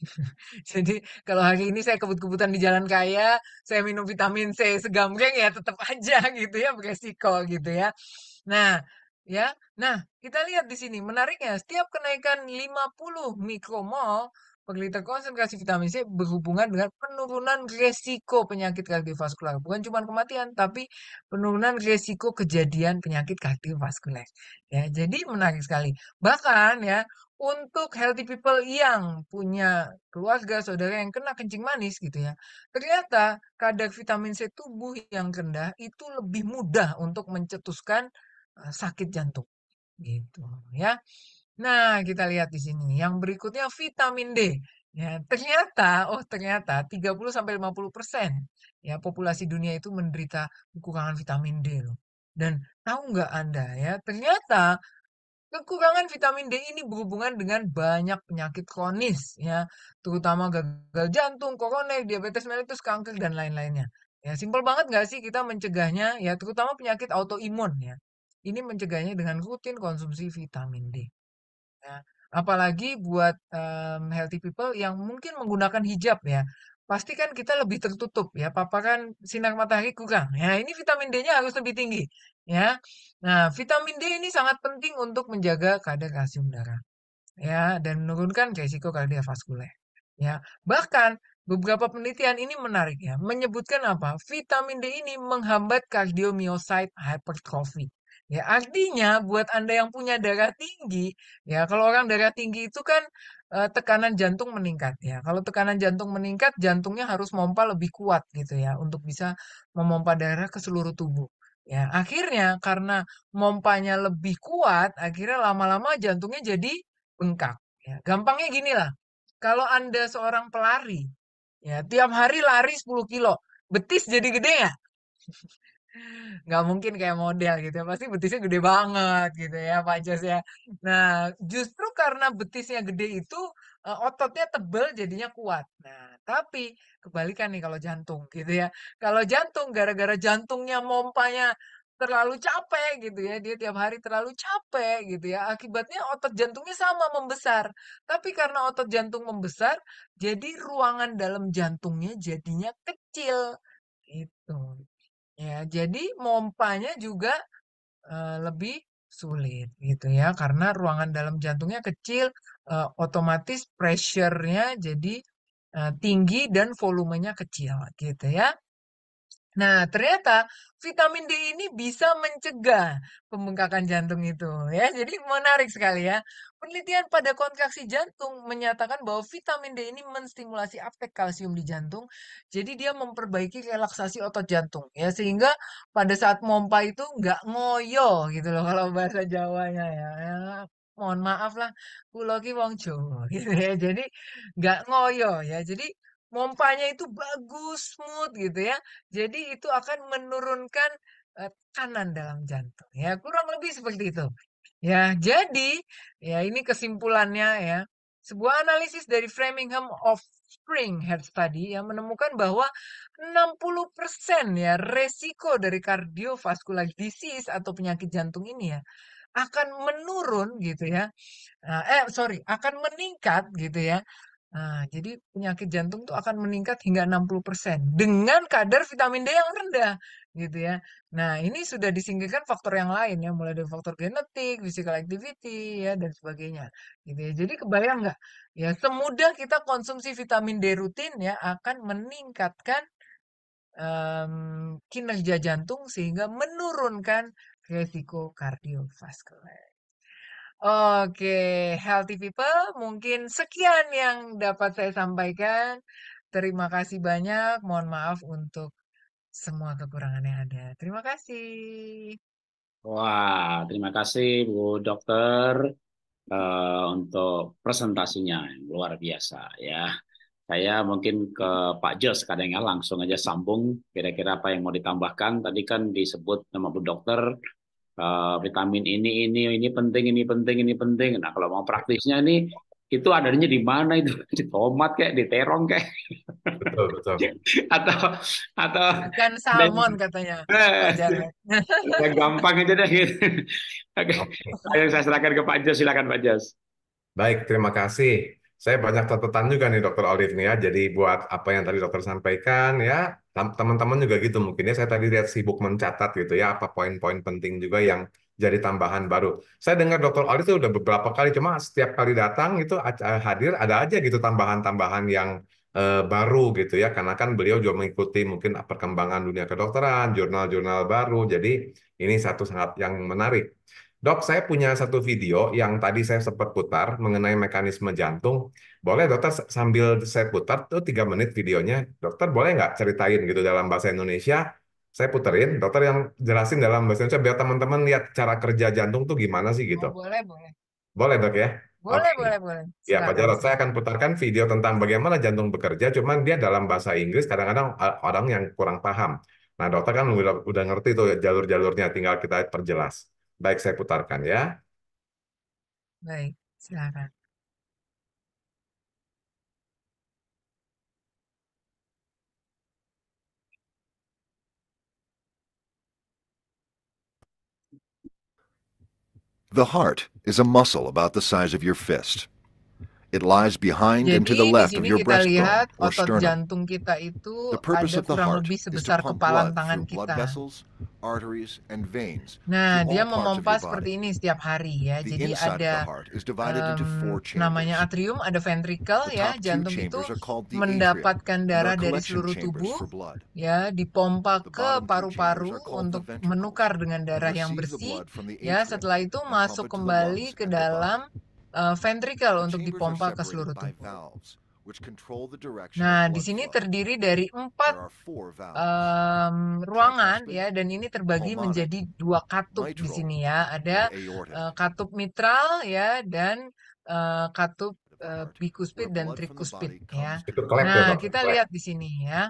Jadi kalau hari ini saya kebut-kebutan di jalan kaya, saya minum vitamin C segambreng ya tetap aja gitu ya beresiko gitu ya. Nah, ya. Nah, kita lihat di sini menariknya setiap kenaikan 50 mikromol Penelitian konsentrasi vitamin C berhubungan dengan penurunan resiko penyakit kardiovaskular. Bukan cuma kematian, tapi penurunan resiko kejadian penyakit kardiovaskular. Ya, jadi menarik sekali. Bahkan ya, untuk healthy people yang punya keluarga, saudara yang kena kencing manis gitu ya. Ternyata kadar vitamin C tubuh yang rendah itu lebih mudah untuk mencetuskan eh, sakit jantung. Gitu ya. Nah, kita lihat di sini. Yang berikutnya vitamin D. Ya, ternyata, oh ternyata 30 sampai 50% ya populasi dunia itu menderita kekurangan vitamin D loh. Dan tahu nggak Anda ya, ternyata kekurangan vitamin D ini berhubungan dengan banyak penyakit kronis ya, terutama gagal jantung, koroner, diabetes mellitus, kanker dan lain-lainnya. Ya, simpel banget nggak sih kita mencegahnya ya, terutama penyakit autoimun ya. Ini mencegahnya dengan rutin konsumsi vitamin D. Nah, apalagi buat um, healthy people yang mungkin menggunakan hijab ya. Pasti kan kita lebih tertutup ya, paparan sinar matahari kurang. Ya, ini vitamin D-nya harus lebih tinggi ya. Nah, vitamin D ini sangat penting untuk menjaga kadar kalsium darah ya dan menurunkan risiko kardiovaskuler ya. Bahkan beberapa penelitian ini menarik ya, menyebutkan apa? Vitamin D ini menghambat cardiomyocyte hypertrophy Ya, artinya buat Anda yang punya darah tinggi, ya kalau orang darah tinggi itu kan tekanan jantung meningkat ya. Kalau tekanan jantung meningkat, jantungnya harus memompa lebih kuat gitu ya untuk bisa memompa darah ke seluruh tubuh. Ya, akhirnya karena mompanya lebih kuat, akhirnya lama-lama jantungnya jadi bengkak ya. Gampangnya gini lah, kalau Anda seorang pelari, ya tiap hari lari 10 kilo betis jadi gede ya nggak mungkin kayak model gitu ya. Pasti betisnya gede banget gitu ya Pak Jos ya. Nah, justru karena betisnya gede itu eh, ototnya tebel jadinya kuat. Nah, tapi kebalikan nih kalau jantung gitu ya. Kalau jantung gara-gara jantungnya mompanya terlalu capek gitu ya dia tiap hari terlalu capek gitu ya akibatnya otot jantungnya sama membesar tapi karena otot jantung membesar jadi ruangan dalam jantungnya jadinya kecil itu Ya, jadi mompanya juga, uh, lebih sulit gitu ya, karena ruangan dalam jantungnya kecil, uh, otomatis pressure-nya jadi, uh, tinggi dan volumenya kecil gitu ya. Nah, ternyata vitamin D ini bisa mencegah pembengkakan jantung itu ya, jadi menarik sekali ya. Penelitian pada kontraksi jantung menyatakan bahwa vitamin D ini menstimulasi uptake kalsium di jantung, jadi dia memperbaiki relaksasi otot jantung ya sehingga pada saat pompa itu nggak ngoyo gitu loh kalau bahasa Jawanya ya. ya mohon maaf lah, kulogi wong jowo gitu ya. Jadi nggak ngoyo ya. Jadi mompanya itu bagus smooth gitu ya. Jadi itu akan menurunkan eh, kanan dalam jantung ya kurang lebih seperti itu Ya, jadi, ya ini kesimpulannya ya. Sebuah analisis dari Framingham Offspring Heart Study yang menemukan bahwa 60% ya resiko dari kardiovaskular disease atau penyakit jantung ini ya akan menurun gitu ya. Nah, eh, sorry, akan meningkat gitu ya. Nah, jadi penyakit jantung itu akan meningkat hingga 60% dengan kadar vitamin D yang rendah gitu ya. Nah, ini sudah disingkirkan faktor yang lain ya, mulai dari faktor genetik, physical activity ya dan sebagainya. Gitu ya. Jadi kebayang nggak? Ya, semudah kita konsumsi vitamin D rutin ya akan meningkatkan um, kinerja jantung sehingga menurunkan resiko kardiovaskuler. Oke, healthy people, mungkin sekian yang dapat saya sampaikan. Terima kasih banyak. Mohon maaf untuk semua kekurangan yang ada. Terima kasih. Wah, terima kasih Bu Dokter uh, untuk presentasinya yang luar biasa ya. Saya mungkin ke Pak Jos kadangnya langsung aja sambung kira-kira apa yang mau ditambahkan. Tadi kan disebut nama Bu Dokter uh, vitamin ini ini ini penting ini penting ini penting. Nah kalau mau praktisnya ini itu adanya di mana itu di tomat kayak di terong kayak betul betul atau atau ikan salmon dan, katanya eh, gampang aja deh gitu. oke okay. saya serahkan ke Pak Jos silakan Pak Jos baik terima kasih saya banyak catatan juga nih Dokter Olive nih ya jadi buat apa yang tadi dokter sampaikan ya teman-teman juga gitu mungkin ya saya tadi lihat sibuk mencatat gitu ya apa poin-poin penting juga yang jadi tambahan baru. Saya dengar Dokter Ali itu udah beberapa kali, cuma setiap kali datang itu eh, hadir ada aja gitu tambahan-tambahan yang uh, baru gitu ya, karena kan beliau juga mengikuti mungkin perkembangan dunia kedokteran, jurnal-jurnal baru, jadi ini satu sangat yang menarik. Dok, saya punya satu video yang tadi saya sempat putar mengenai mekanisme jantung. Boleh dokter sambil saya putar tuh tiga menit videonya, dokter boleh nggak ceritain gitu dalam bahasa Indonesia saya puterin, dokter yang jelasin dalam bahasa Indonesia biar teman-teman lihat cara kerja jantung tuh gimana sih gitu. Oh, boleh, boleh. Boleh dok ya? Boleh, okay. boleh, boleh. Silahkan. Ya Pak Jarod, saya akan putarkan video tentang bagaimana jantung bekerja, cuman dia dalam bahasa Inggris kadang-kadang eh, orang yang kurang paham. Nah dokter kan udah, udah ngerti tuh jalur-jalurnya, tinggal kita perjelas. Baik, saya putarkan ya. Baik, silakan. The heart is a muscle about the size of your fist. It lies behind Jadi, and to the left of your breastbone or sternum. the purpose of the heart is to pump blood vessels, arteries, and veins. Nah, dia memompa seperti ini setiap hari ya. The Jadi ada um, namanya atrium, ada ventrikel ya. Jantung itu mendapatkan darah dari seluruh tubuh ya, dipompa ke paru-paru untuk menukar dengan darah yang bersih ya. Setelah itu masuk kembali ke dalam uh, eh, ventricle untuk dipompa ke seluruh tubuh. Nah, di sini terdiri dari empat um, ruangan ya, dan ini terbagi menjadi dua katup di sini ya. Ada uh, katup mitral ya dan uh, katup uh, Bicuspid dan Tricuspid ya. ya nah, kita lihat di sini ya.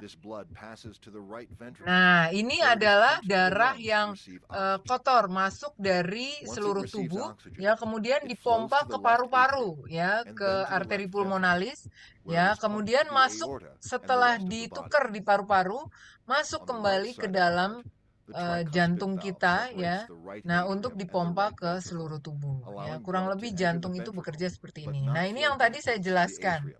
Nah, ini adalah darah yang uh, kotor masuk dari seluruh tubuh ya, kemudian dipompa ke paru-paru ya, ke arteri pulmonalis ya, kemudian masuk setelah ditukar di paru-paru, masuk kembali ke dalam Eh, jantung kita ya. Nah, untuk dipompa ke seluruh tubuh ya. Kurang lebih jantung itu bekerja seperti ini. Nah, ini yang tadi saya jelaskan.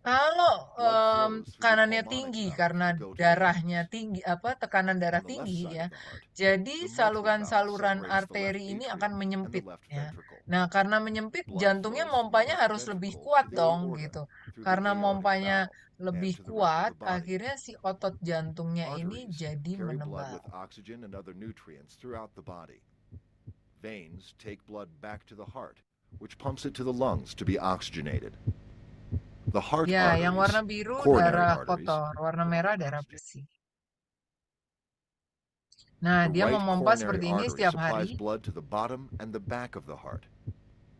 Kalau um, kanannya tinggi karena darahnya tinggi apa tekanan darah tinggi ya. Jadi saluran-saluran arteri ini akan menyempit ya. Nah, karena menyempit jantungnya mompanya harus lebih kuat dong gitu. Karena mompanya lebih kuat, akhirnya si otot jantungnya ini jadi menebal. ya, yang warna biru darah kotor, warna merah darah bersih. Nah, dia memompa seperti ini setiap hari.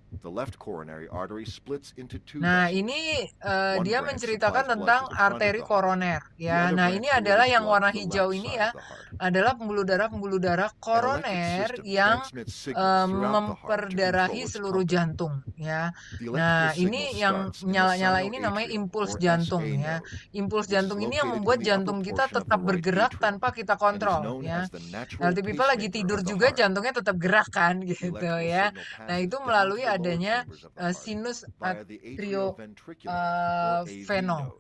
The left coronary artery splits into two nah, ini uh, dia menceritakan tentang arteri koroner ya. Nah, ini adalah yang warna hijau ini ya. Adalah pembuluh darah-pembuluh darah koroner yang uh, memperdarahi seluruh jantung ya. Nah, ini yang nyala-nyala ini namanya impuls jantung ya. Impuls jantung ini yang membuat jantung kita tetap bergerak tanpa kita kontrol ya. nanti nah, pipa lagi tidur juga jantungnya tetap gerak kan gitu ya. Nah, itu melalui adanya uh, sinus atrio uh,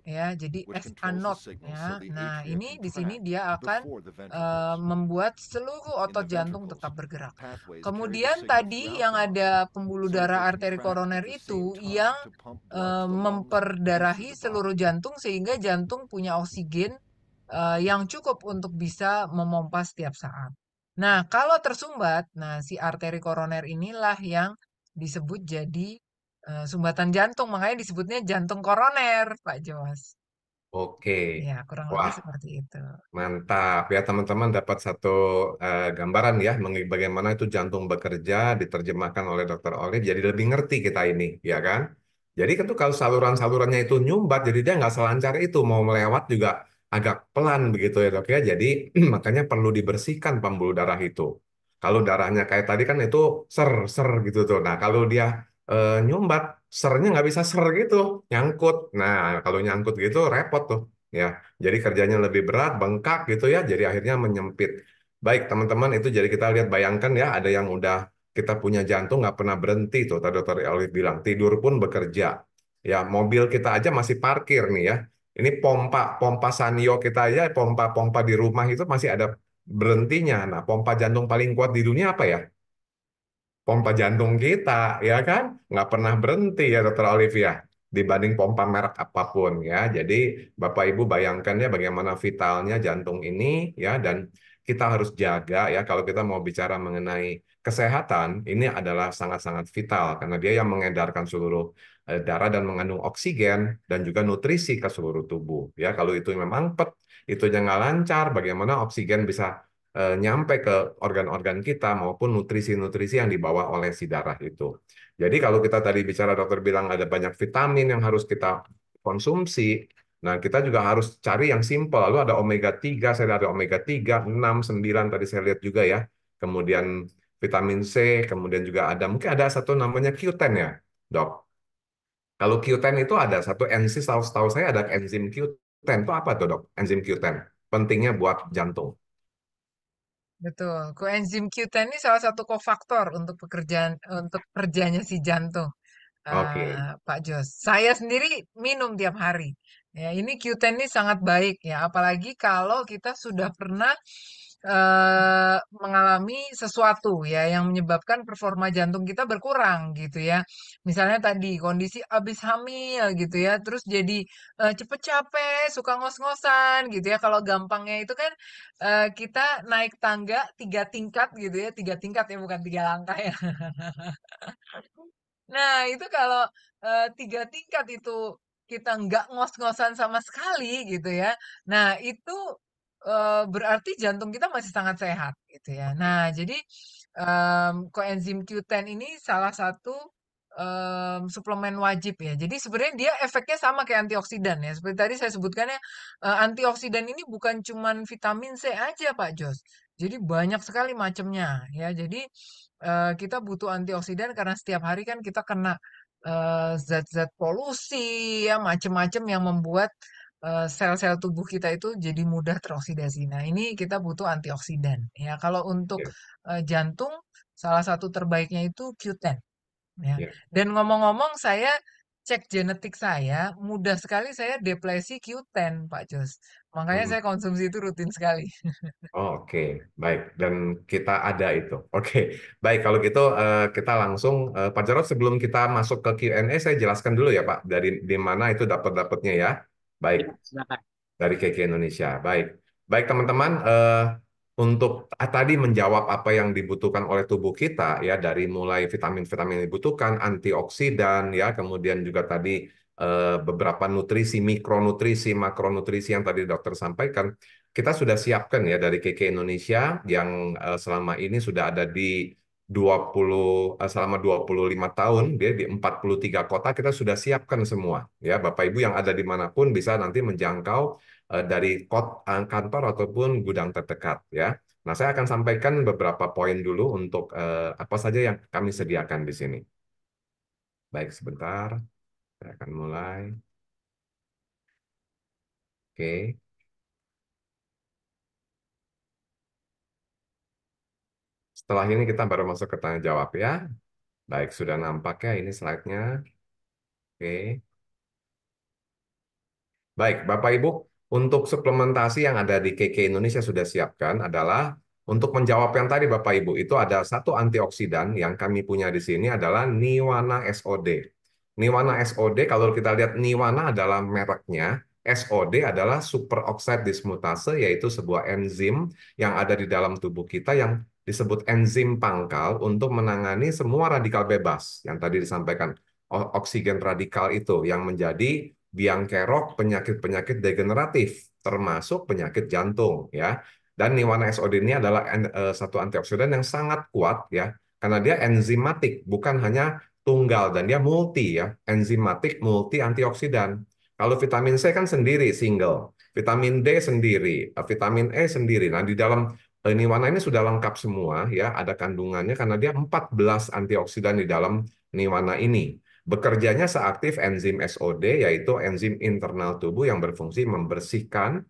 ya jadi SA not ya nah ini di sini dia akan uh, membuat seluruh otot jantung tetap bergerak kemudian tadi yang ada pembuluh darah arteri koroner itu yang uh, memperdarahi seluruh jantung sehingga jantung punya oksigen uh, yang cukup untuk bisa memompa setiap saat. Nah, kalau tersumbat, nah si arteri koroner inilah yang disebut jadi sumbatan jantung, makanya disebutnya jantung koroner, Pak Jos. Oke. Ya, kurang lebih seperti itu. mantap ya teman-teman dapat satu, uh, gambaran ya bagaimana itu jantung bekerja diterjemahkan oleh Dr Olive jadi lebih ngerti kita ini, ya kan? Jadi itu kan kalau saluran-salurannya itu nyumbat jadi dia nggak selancar itu, mau melewat juga agak pelan begitu ya Dok ya, jadi makanya perlu dibersihkan pembuluh darah itu. Kalau darahnya kayak tadi kan itu ser ser gitu tuh. Nah kalau dia e, eh, nyumbat sernya nggak bisa ser gitu, nyangkut. Nah kalau nyangkut gitu repot tuh ya. Jadi kerjanya lebih berat, bengkak gitu ya. Jadi akhirnya menyempit. Baik teman-teman itu jadi kita lihat bayangkan ya ada yang udah kita punya jantung nggak pernah berhenti tuh tadi dokter Olive bilang tidur pun bekerja ya mobil kita aja masih parkir nih ya ini pompa pompa Sanyo kita aja pompa pompa di rumah itu masih ada berhentinya. Nah, pompa jantung paling kuat di dunia apa ya? Pompa jantung kita, ya kan? Nggak pernah berhenti ya, Dr. Olivia ya, dibanding pompa merek apapun ya. Jadi Bapak Ibu bayangkan ya bagaimana vitalnya jantung ini ya dan kita harus jaga ya kalau kita mau bicara mengenai kesehatan ini adalah sangat-sangat vital karena dia yang mengedarkan seluruh eh, darah dan mengandung oksigen dan juga nutrisi ke seluruh tubuh ya kalau itu memang pet itu jangan lancar, bagaimana oksigen bisa e, nyampe ke organ-organ kita maupun nutrisi-nutrisi yang dibawa oleh si darah itu. Jadi kalau kita tadi bicara dokter bilang ada banyak vitamin yang harus kita konsumsi, Nah, kita juga harus cari yang simple. Lalu ada omega 3, saya ada omega 3, 6, 9 tadi saya lihat juga ya. Kemudian vitamin C, kemudian juga ada mungkin ada satu namanya Q10 ya, Dok. Kalau Q10 itu ada satu enzim tahu tahu saya ada enzim Q10 q itu apa tuh dok? Enzim Q10. Pentingnya buat jantung. Betul. Koenzim Q10 ini salah satu kofaktor untuk pekerjaan untuk kerjanya si jantung. Oke. Okay. Eh, Pak Jos. Saya sendiri minum tiap hari. Ya, ini Q10 ini sangat baik ya, apalagi kalau kita sudah pernah eh, mengalami sesuatu ya, yang menyebabkan performa jantung kita berkurang gitu ya. Misalnya tadi kondisi habis hamil gitu ya, terus jadi, eh, cepet capek, suka ngos-ngosan gitu ya. Kalau gampangnya itu kan, eh, kita naik tangga tiga tingkat gitu ya, tiga tingkat ya bukan tiga langkah ya. Nah itu kalau, tiga eh, tiga tingkat itu kita nggak ngos-ngosan sama sekali gitu ya, nah itu berarti jantung kita masih sangat sehat gitu ya. Nah jadi, um, koenzim Q10 ini salah satu, um, suplemen wajib ya. Jadi sebenarnya dia efeknya sama kayak antioksidan ya, seperti tadi saya sebutkan ya, uh, antioksidan ini bukan cuman vitamin C aja Pak Jos, jadi banyak sekali macamnya ya. Jadi, uh, kita butuh antioksidan karena setiap hari kan kita kena, zat zat-zat polusi ya, macam-macam yang membuat sel eh, sel-sel tubuh kita itu jadi mudah teroksidasi. Nah, ini kita butuh antioksidan, ya. Kalau untuk, yeah. Iya. uh, jantung, salah satu terbaiknya itu Q10, ya. Yeah. Dan ngomong-ngomong saya cek genetik saya, mudah sekali saya deplesi Q10, Pak Jos. Makanya hmm. saya konsumsi itu rutin sekali. Oke, baik, dan kita ada itu. Oke, baik kalau gitu, eh, kita langsung, eh, Pak Jarod sebelum kita masuk ke Q&A, saya jelaskan dulu ya Pak, dari di mana itu dapat-dapatnya ya. Baik. Iya, dari KK Indonesia. Baik. Baik teman-teman, uh, untuk ah, tadi menjawab apa yang dibutuhkan oleh tubuh kita ya dari mulai vitamin-vitamin yang dibutuhkan, antioksidan ya, kemudian juga tadi uh, beberapa nutrisi, mikronutrisi, makronutrisi yang tadi dokter sampaikan, kita sudah siapkan ya dari KK Indonesia yang uh, selama ini sudah ada di 20 eh, selama 25 tahun dia di 43 kota kita sudah siapkan semua ya Bapak Ibu yang ada di dimanapun bisa nanti menjangkau eh, dari kot, eh, kantor ataupun gudang terdekat ya. Nah saya akan sampaikan beberapa poin dulu untuk apa saja yang kami sediakan di sini. Baik sebentar saya akan mulai. Oke. Setelah ini kita baru masuk ke tanya jawab ya. Baik, sudah nampak ya ini slide-nya. Oke. Baik, Bapak Ibu, untuk suplementasi yang ada di KK Indonesia sudah siapkan adalah untuk menjawab yang tadi Bapak Ibu, itu ada satu antioksidan yang kami punya di sini adalah Niwana SOD. Niwana SOD, kalau kita lihat Niwana adalah mereknya, SOD adalah superoxide dismutase, yaitu sebuah enzim yang ada di dalam tubuh kita yang disebut enzim pangkal untuk menangani semua radikal bebas yang tadi disampaikan oksigen radikal itu yang menjadi biang kerok penyakit-penyakit degeneratif termasuk penyakit jantung ya. Dan niwana SOD ini adalah e, satu antioksidan yang sangat kuat ya karena dia enzimatik bukan hanya tunggal dan dia multi ya, enzimatik multi antioksidan. Kalau vitamin C kan sendiri single, vitamin D sendiri, e, vitamin E sendiri. Nah, di dalam niwana ini sudah lengkap semua ya, ada kandungannya karena dia 14 antioksidan di dalam niwana ini. Bekerjanya seaktif enzim SOD yaitu enzim internal tubuh yang berfungsi membersihkan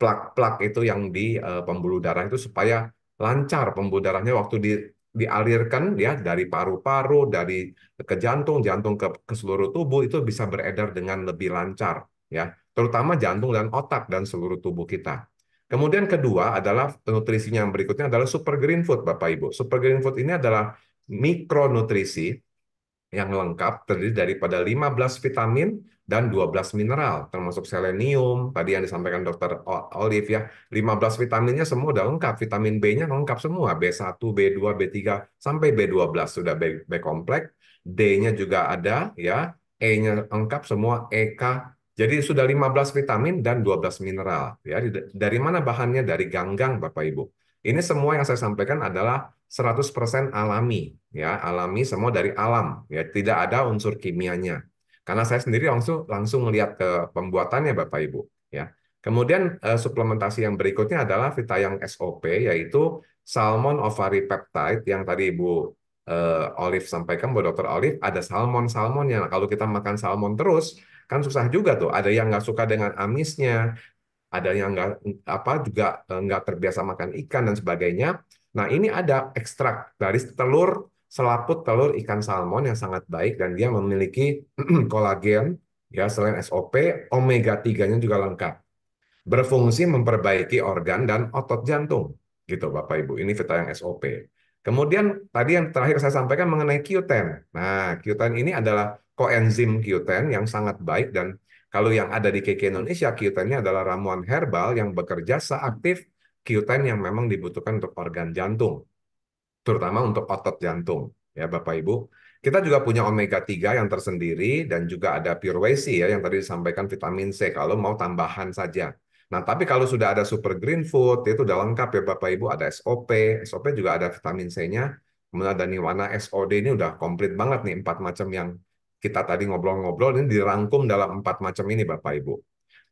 plak-plak itu yang di e, pembuluh darah itu supaya lancar pembuluh darahnya waktu di dialirkan ya dari paru-paru, dari ke jantung, jantung ke, ke seluruh tubuh itu bisa beredar dengan lebih lancar ya, terutama jantung dan otak dan seluruh tubuh kita. Kemudian kedua adalah nutrisinya yang berikutnya adalah super green food Bapak Ibu. Super green food ini adalah mikronutrisi yang lengkap terdiri daripada 15 vitamin dan 12 mineral termasuk selenium tadi yang disampaikan dokter Olive ya 15 vitaminnya semua udah lengkap vitamin B-nya lengkap semua B1, B2, B3 sampai B12 sudah B, B kompleks D-nya juga ada ya E-nya lengkap semua E, K, jadi sudah 15 vitamin dan 12 mineral. Ya, dari mana bahannya? Dari ganggang, Bapak Ibu. Ini semua yang saya sampaikan adalah 100% alami, ya, alami semua dari alam, ya, tidak ada unsur kimianya. Karena saya sendiri langsung langsung melihat ke pembuatannya Bapak Ibu, ya. Kemudian eh, suplementasi yang berikutnya adalah Vitayang SOP yaitu salmon ovary peptide yang tadi Ibu eh, Olive sampaikan, Bu Dokter Olive ada salmon salmonnya. Nah, kalau kita makan salmon terus, kan susah juga tuh. Ada yang nggak suka dengan amisnya, ada yang nggak apa juga eh, nggak terbiasa makan ikan dan sebagainya. Nah ini ada ekstrak dari telur selaput telur ikan salmon yang sangat baik dan dia memiliki kolagen ya selain SOP omega 3-nya juga lengkap. Berfungsi memperbaiki organ dan otot jantung gitu Bapak Ibu. Ini yang SOP. Kemudian tadi yang terakhir saya sampaikan mengenai Q10. Nah, Q10 ini adalah koenzim Q10 yang sangat baik dan kalau yang ada di KK Indonesia Q10-nya adalah ramuan herbal yang bekerja seaktif Q10 yang memang dibutuhkan untuk organ jantung, terutama untuk otot jantung ya Bapak Ibu. Kita juga punya omega 3 yang tersendiri dan juga ada pure WC ya yang tadi disampaikan vitamin C kalau mau tambahan saja. Nah, tapi kalau sudah ada super green food itu udah lengkap ya Bapak Ibu, ada SOP, SOP juga ada vitamin C-nya, kemudian ada Niwana SOD ini udah komplit banget nih empat macam yang kita tadi ngobrol-ngobrol ini dirangkum dalam empat macam ini Bapak Ibu.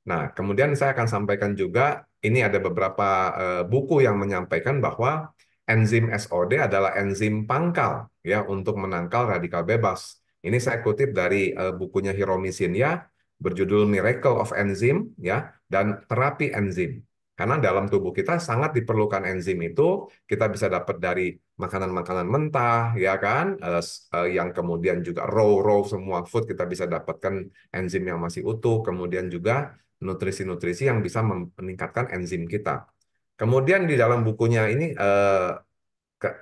Nah, kemudian saya akan sampaikan juga ini ada beberapa uh, buku yang menyampaikan bahwa enzim SOD adalah enzim pangkal ya untuk menangkal radikal bebas. Ini saya kutip dari uh, bukunya Hiromi Sinya berjudul Miracle of Enzyme ya dan terapi enzim. Karena dalam tubuh kita sangat diperlukan enzim itu, kita bisa dapat dari makanan-makanan mentah, ya kan, eh, eh, yang kemudian juga raw-raw semua food kita bisa dapatkan enzim yang masih utuh, kemudian juga nutrisi-nutrisi yang bisa meningkatkan enzim kita. Kemudian di dalam bukunya ini eh,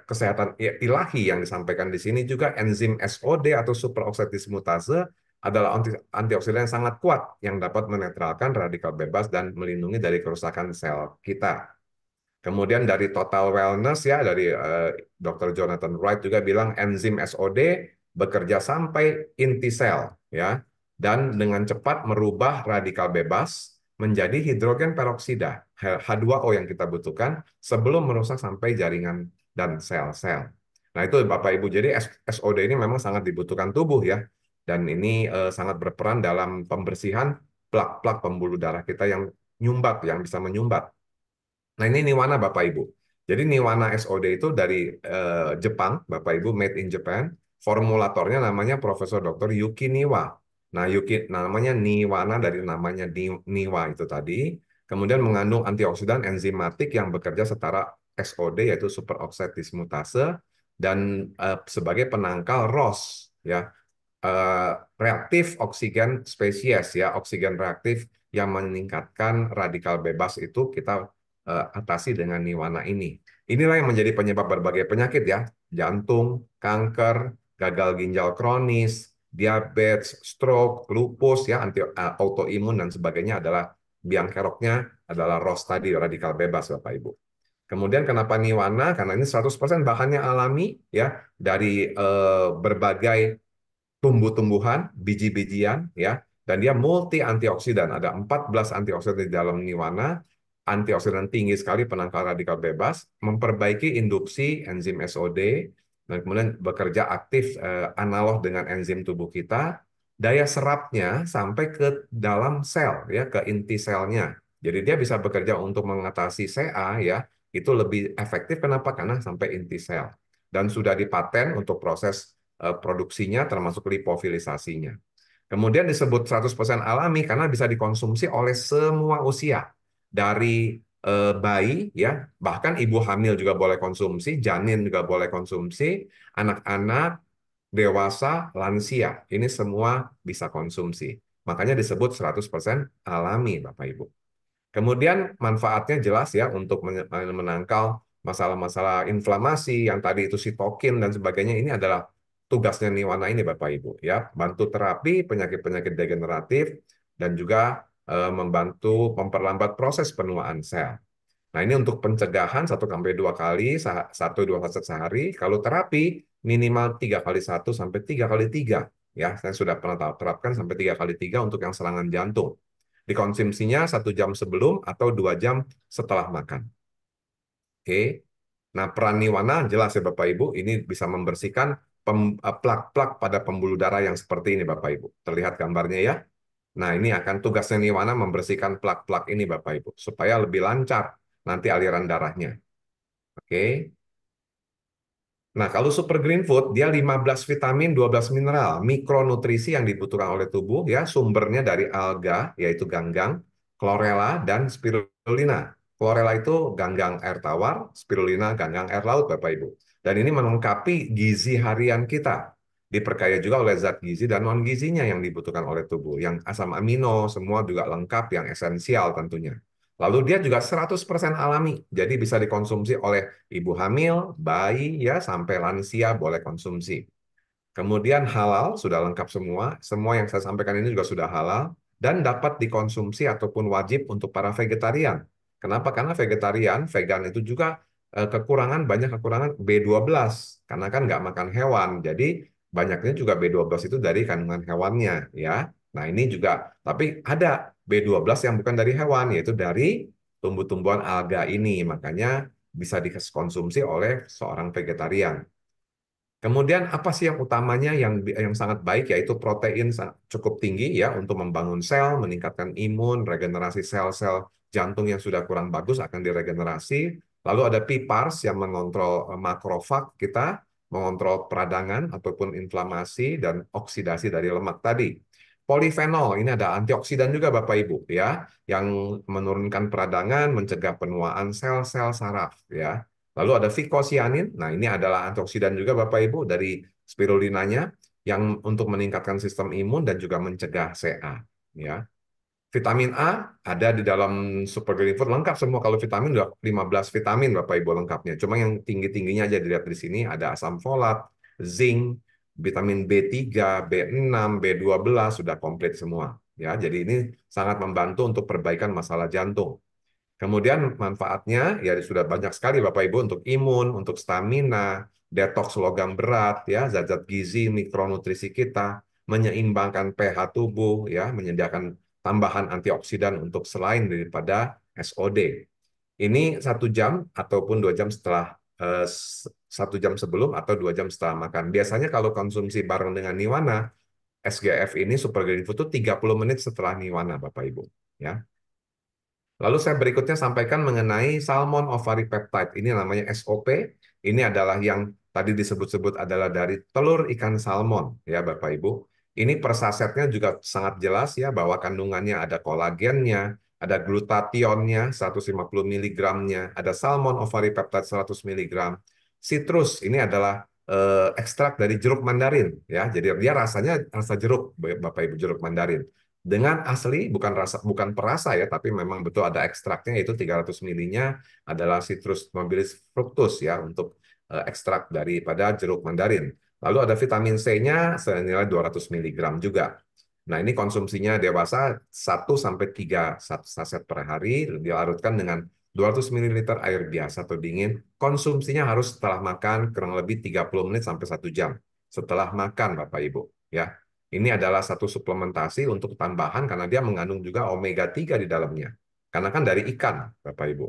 kesehatan ilahi yang disampaikan di sini juga enzim SOD atau superoksidasi mutase adalah antioksidan yang sangat kuat yang dapat menetralkan radikal bebas dan melindungi dari kerusakan sel kita. Kemudian dari total wellness ya dari uh, eh, Dr. Jonathan Wright juga bilang enzim SOD bekerja sampai inti sel ya dan dengan cepat merubah radikal bebas menjadi hidrogen peroksida H2O yang kita butuhkan sebelum merusak sampai jaringan dan sel-sel. Nah itu Bapak Ibu jadi SOD ini memang sangat dibutuhkan tubuh ya dan ini uh, sangat berperan dalam pembersihan plak-plak pembuluh darah kita yang nyumbat, yang bisa menyumbat. Nah ini Niwana Bapak Ibu. Jadi Niwana SOD itu dari uh, Jepang, Bapak Ibu, made in Japan. Formulatornya namanya Profesor Dr. Yuki Niwa. Nah, Yuki namanya Niwana dari namanya ni Niwa itu tadi. Kemudian mengandung antioksidan enzimatik yang bekerja setara SOD yaitu superoksid dismutase dan uh, sebagai penangkal ROS ya. Eh, reaktif oksigen spesies ya, oksigen reaktif yang meningkatkan radikal bebas itu kita uh, atasi dengan niwana ini. Inilah yang menjadi penyebab berbagai penyakit ya, jantung, kanker, gagal ginjal kronis, diabetes, stroke, lupus ya, anti eh, autoimun dan sebagainya adalah biang keroknya adalah ROS tadi, radikal bebas Bapak Ibu. Kemudian kenapa niwana? Karena ini 100% bahannya alami ya dari eh, berbagai tumbuh-tumbuhan, biji-bijian, ya, dan dia multi antioksidan. Ada 14 antioksidan di dalam niwana, antioksidan tinggi sekali penangkal radikal bebas, memperbaiki induksi enzim SOD, dan kemudian bekerja aktif eh, analog dengan enzim tubuh kita, daya serapnya sampai ke dalam sel, ya, ke inti selnya. Jadi dia bisa bekerja untuk mengatasi CA, ya, itu lebih efektif. Kenapa? Karena sampai inti sel. Dan sudah dipaten untuk proses Eh, produksinya termasuk lipofilisasinya. Kemudian disebut 100% alami karena bisa dikonsumsi oleh semua usia dari eh, bayi ya, bahkan ibu hamil juga boleh konsumsi, janin juga boleh konsumsi, anak-anak, dewasa, lansia. Ini semua bisa konsumsi. Makanya disebut 100% alami, Bapak Ibu. Kemudian manfaatnya jelas ya untuk menangkal masalah-masalah inflamasi yang tadi itu sitokin dan sebagainya ini adalah tugasnya Niwana ini Bapak Ibu ya, bantu terapi penyakit-penyakit degeneratif dan juga e, membantu memperlambat proses penuaan sel. Nah, ini untuk pencegahan satu sampai dua kali, 1 dua saset sehari. Kalau terapi minimal tiga kali satu sampai tiga kali tiga ya. Saya sudah pernah terapkan sampai tiga kali tiga untuk yang serangan jantung. Dikonsumsinya satu jam sebelum atau dua jam setelah makan. Oke. Nah, peran niwana jelas ya Bapak Ibu, ini bisa membersihkan Eh, plak-plak pada pembuluh darah yang seperti ini Bapak Ibu. Terlihat gambarnya ya? Nah ini akan tugasnya Niwana membersihkan plak-plak ini Bapak Ibu. Supaya lebih lancar nanti aliran darahnya. Oke. Nah kalau super green food dia 15 vitamin, 12 mineral, mikronutrisi yang dibutuhkan oleh tubuh ya. Sumbernya dari alga yaitu ganggang, chlorella, dan spirulina. Chlorella itu ganggang air tawar, spirulina ganggang air laut Bapak Ibu. Dan ini melengkapi gizi harian kita. Diperkaya juga oleh zat gizi dan non gizinya yang dibutuhkan oleh tubuh. Yang asam amino semua juga lengkap yang esensial tentunya. Lalu dia juga 100% alami. Jadi bisa dikonsumsi oleh ibu hamil, bayi ya sampai lansia boleh konsumsi. Kemudian halal sudah lengkap semua. Semua yang saya sampaikan ini juga sudah halal dan dapat dikonsumsi ataupun wajib untuk para vegetarian. Kenapa? Karena vegetarian, vegan itu juga Eh, kekurangan banyak kekurangan B12 karena kan nggak makan hewan. Jadi banyaknya juga B12 itu dari kandungan hewannya ya. Nah, ini juga tapi ada B12 yang bukan dari hewan yaitu dari tumbuh-tumbuhan alga ini. Makanya bisa dikonsumsi oleh seorang vegetarian. Kemudian apa sih yang utamanya yang yang sangat baik yaitu protein cukup tinggi ya untuk membangun sel, meningkatkan imun, regenerasi sel-sel jantung yang sudah kurang bagus akan diregenerasi, Lalu ada PPARS yang mengontrol eh, makrofag kita, mengontrol peradangan ataupun inflamasi dan oksidasi dari lemak tadi. Polifenol ini ada antioksidan juga Bapak Ibu ya, yang menurunkan peradangan, mencegah penuaan sel-sel saraf ya. Lalu ada fikosianin. Nah, ini adalah antioksidan juga Bapak Ibu dari spirulinanya yang untuk meningkatkan sistem imun dan juga mencegah CA ya. Vitamin A ada di dalam super green food lengkap semua. Kalau vitamin udah 15 vitamin Bapak Ibu lengkapnya. Cuma yang tinggi-tingginya aja dilihat di sini ada asam folat, zinc, vitamin B3, B6, B12 sudah komplit semua. Ya, jadi ini sangat membantu untuk perbaikan masalah jantung. Kemudian manfaatnya ya sudah banyak sekali Bapak Ibu untuk imun, untuk stamina, detox logam berat ya, zat-zat gizi, mikronutrisi kita, menyeimbangkan pH tubuh ya, menyediakan tambahan antioksidan untuk selain daripada SOD. Ini satu jam ataupun dua jam setelah eh, satu jam sebelum atau dua jam setelah makan. Biasanya kalau konsumsi bareng dengan niwana, SGF ini super green food itu 30 menit setelah niwana, Bapak Ibu. Ya. Lalu saya berikutnya sampaikan mengenai salmon ovary peptide. Ini namanya SOP. Ini adalah yang tadi disebut-sebut adalah dari telur ikan salmon, ya Bapak Ibu. Ini persasetnya juga sangat jelas ya bahwa kandungannya ada kolagennya, ada glutationnya 150 mg-nya, ada salmon ovary peptide 100 mg. Citrus ini adalah eh, ekstrak dari jeruk mandarin ya. Jadi dia rasanya rasa jeruk Bapak Ibu jeruk mandarin. Dengan asli bukan rasa bukan perasa ya, tapi memang betul ada ekstraknya yaitu 300 ml-nya adalah citrus nobilis fructus ya untuk eh, ekstrak daripada jeruk mandarin. Lalu ada vitamin C-nya senilai 200 mg juga. Nah, ini konsumsinya dewasa 1 sampai 3 saset per hari dilarutkan dengan 200 ml air biasa atau dingin. Konsumsinya harus setelah makan kurang lebih 30 menit sampai 1 jam setelah makan Bapak Ibu, ya. Ini adalah satu suplementasi untuk tambahan karena dia mengandung juga omega 3 di dalamnya. Karena kan dari ikan, Bapak Ibu.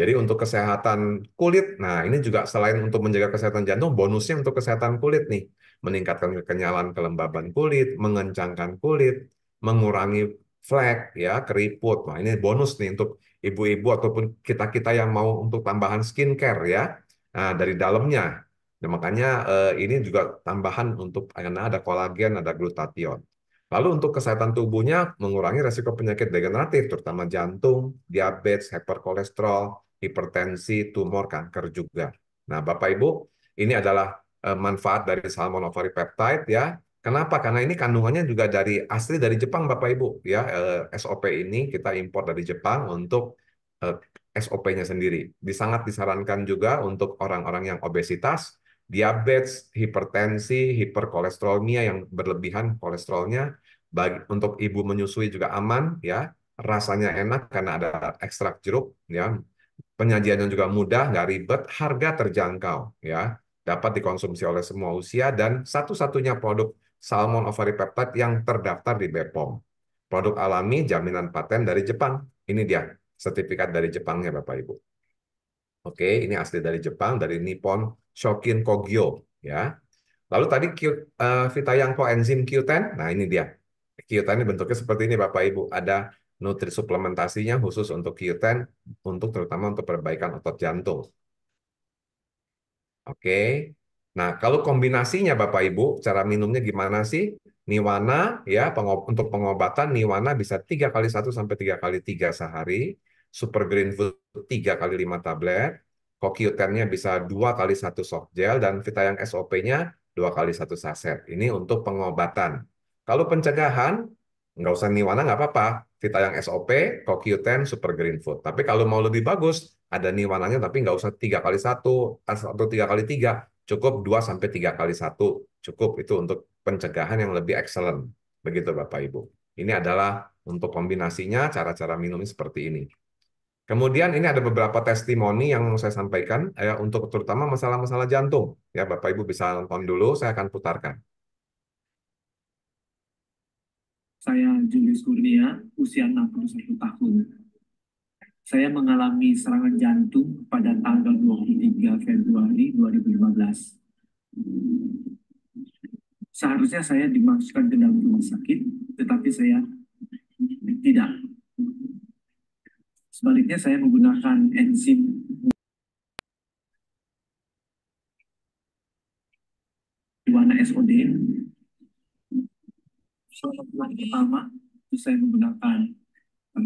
Jadi untuk kesehatan kulit, nah ini juga selain untuk menjaga kesehatan jantung, bonusnya untuk kesehatan kulit nih. Meningkatkan kekenyalan kelembaban kulit, mengencangkan kulit, mengurangi flek, ya keriput. Nah ini bonus nih untuk ibu-ibu ataupun kita-kita yang mau untuk tambahan skincare ya. Nah dari dalamnya. Nah, makanya eh, ini juga tambahan untuk karena eh, ada kolagen, ada glutathione. Lalu untuk kesehatan tubuhnya mengurangi resiko penyakit degeneratif, terutama jantung, diabetes, hiperkolesterol, hipertensi, tumor, kanker juga. Nah, Bapak Ibu, ini adalah e, manfaat dari salmon ovary peptide ya. Kenapa? Karena ini kandungannya juga dari asli dari Jepang Bapak Ibu ya. E, SOP ini kita impor dari Jepang untuk e, SOP-nya sendiri. Disangat disarankan juga untuk orang-orang yang obesitas, diabetes, hipertensi, hiperkolesterolemia yang berlebihan kolesterolnya bagi untuk ibu menyusui juga aman ya. Rasanya enak karena ada ekstrak jeruk ya penyajiannya juga mudah, nggak ribet, harga terjangkau, ya dapat dikonsumsi oleh semua usia, dan satu-satunya produk salmon ovary peptide yang terdaftar di BPOM. Produk alami, jaminan paten dari Jepang. Ini dia, sertifikat dari Jepangnya Bapak-Ibu. Oke, ini asli dari Jepang, dari Nippon Shokin Kogyo. ya. Lalu tadi eh, vita uh, Vitayang koenzim Q10, nah ini dia. Q10 ini bentuknya seperti ini Bapak-Ibu. Ada nutri suplementasinya khusus untuk Q10 untuk terutama untuk perbaikan otot jantung. Oke. Nah, kalau kombinasinya Bapak Ibu, cara minumnya gimana sih? Niwana ya pengob untuk pengobatan Niwana bisa 3 kali 1 sampai 3 kali 3 sehari, Super Green Food 3 kali 5 tablet, coq nya bisa 2 kali 1 soft gel dan yang SOP-nya 2 kali 1 saset. Ini untuk pengobatan. Kalau pencegahan nggak usah Niwana nggak apa-apa kita yang SOP, CoQ10, Super Green Food. Tapi kalau mau lebih bagus, ada nih warnanya. tapi nggak usah tiga kali satu atau tiga kali tiga, cukup dua sampai tiga kali satu cukup itu untuk pencegahan yang lebih excellent. Begitu Bapak Ibu. Ini adalah untuk kombinasinya cara-cara minumnya seperti ini. Kemudian ini ada beberapa testimoni yang saya sampaikan ya, untuk terutama masalah-masalah jantung. Ya Bapak Ibu bisa nonton dulu, saya akan putarkan. Saya Julius Kurnia, usia 61 tahun. Saya mengalami serangan jantung pada tanggal 23 Februari 2015. Seharusnya saya dimasukkan ke dalam rumah sakit, tetapi saya tidak. Sebaliknya saya menggunakan enzim warna SOD Suatu bulan pertama itu saya menggunakan 9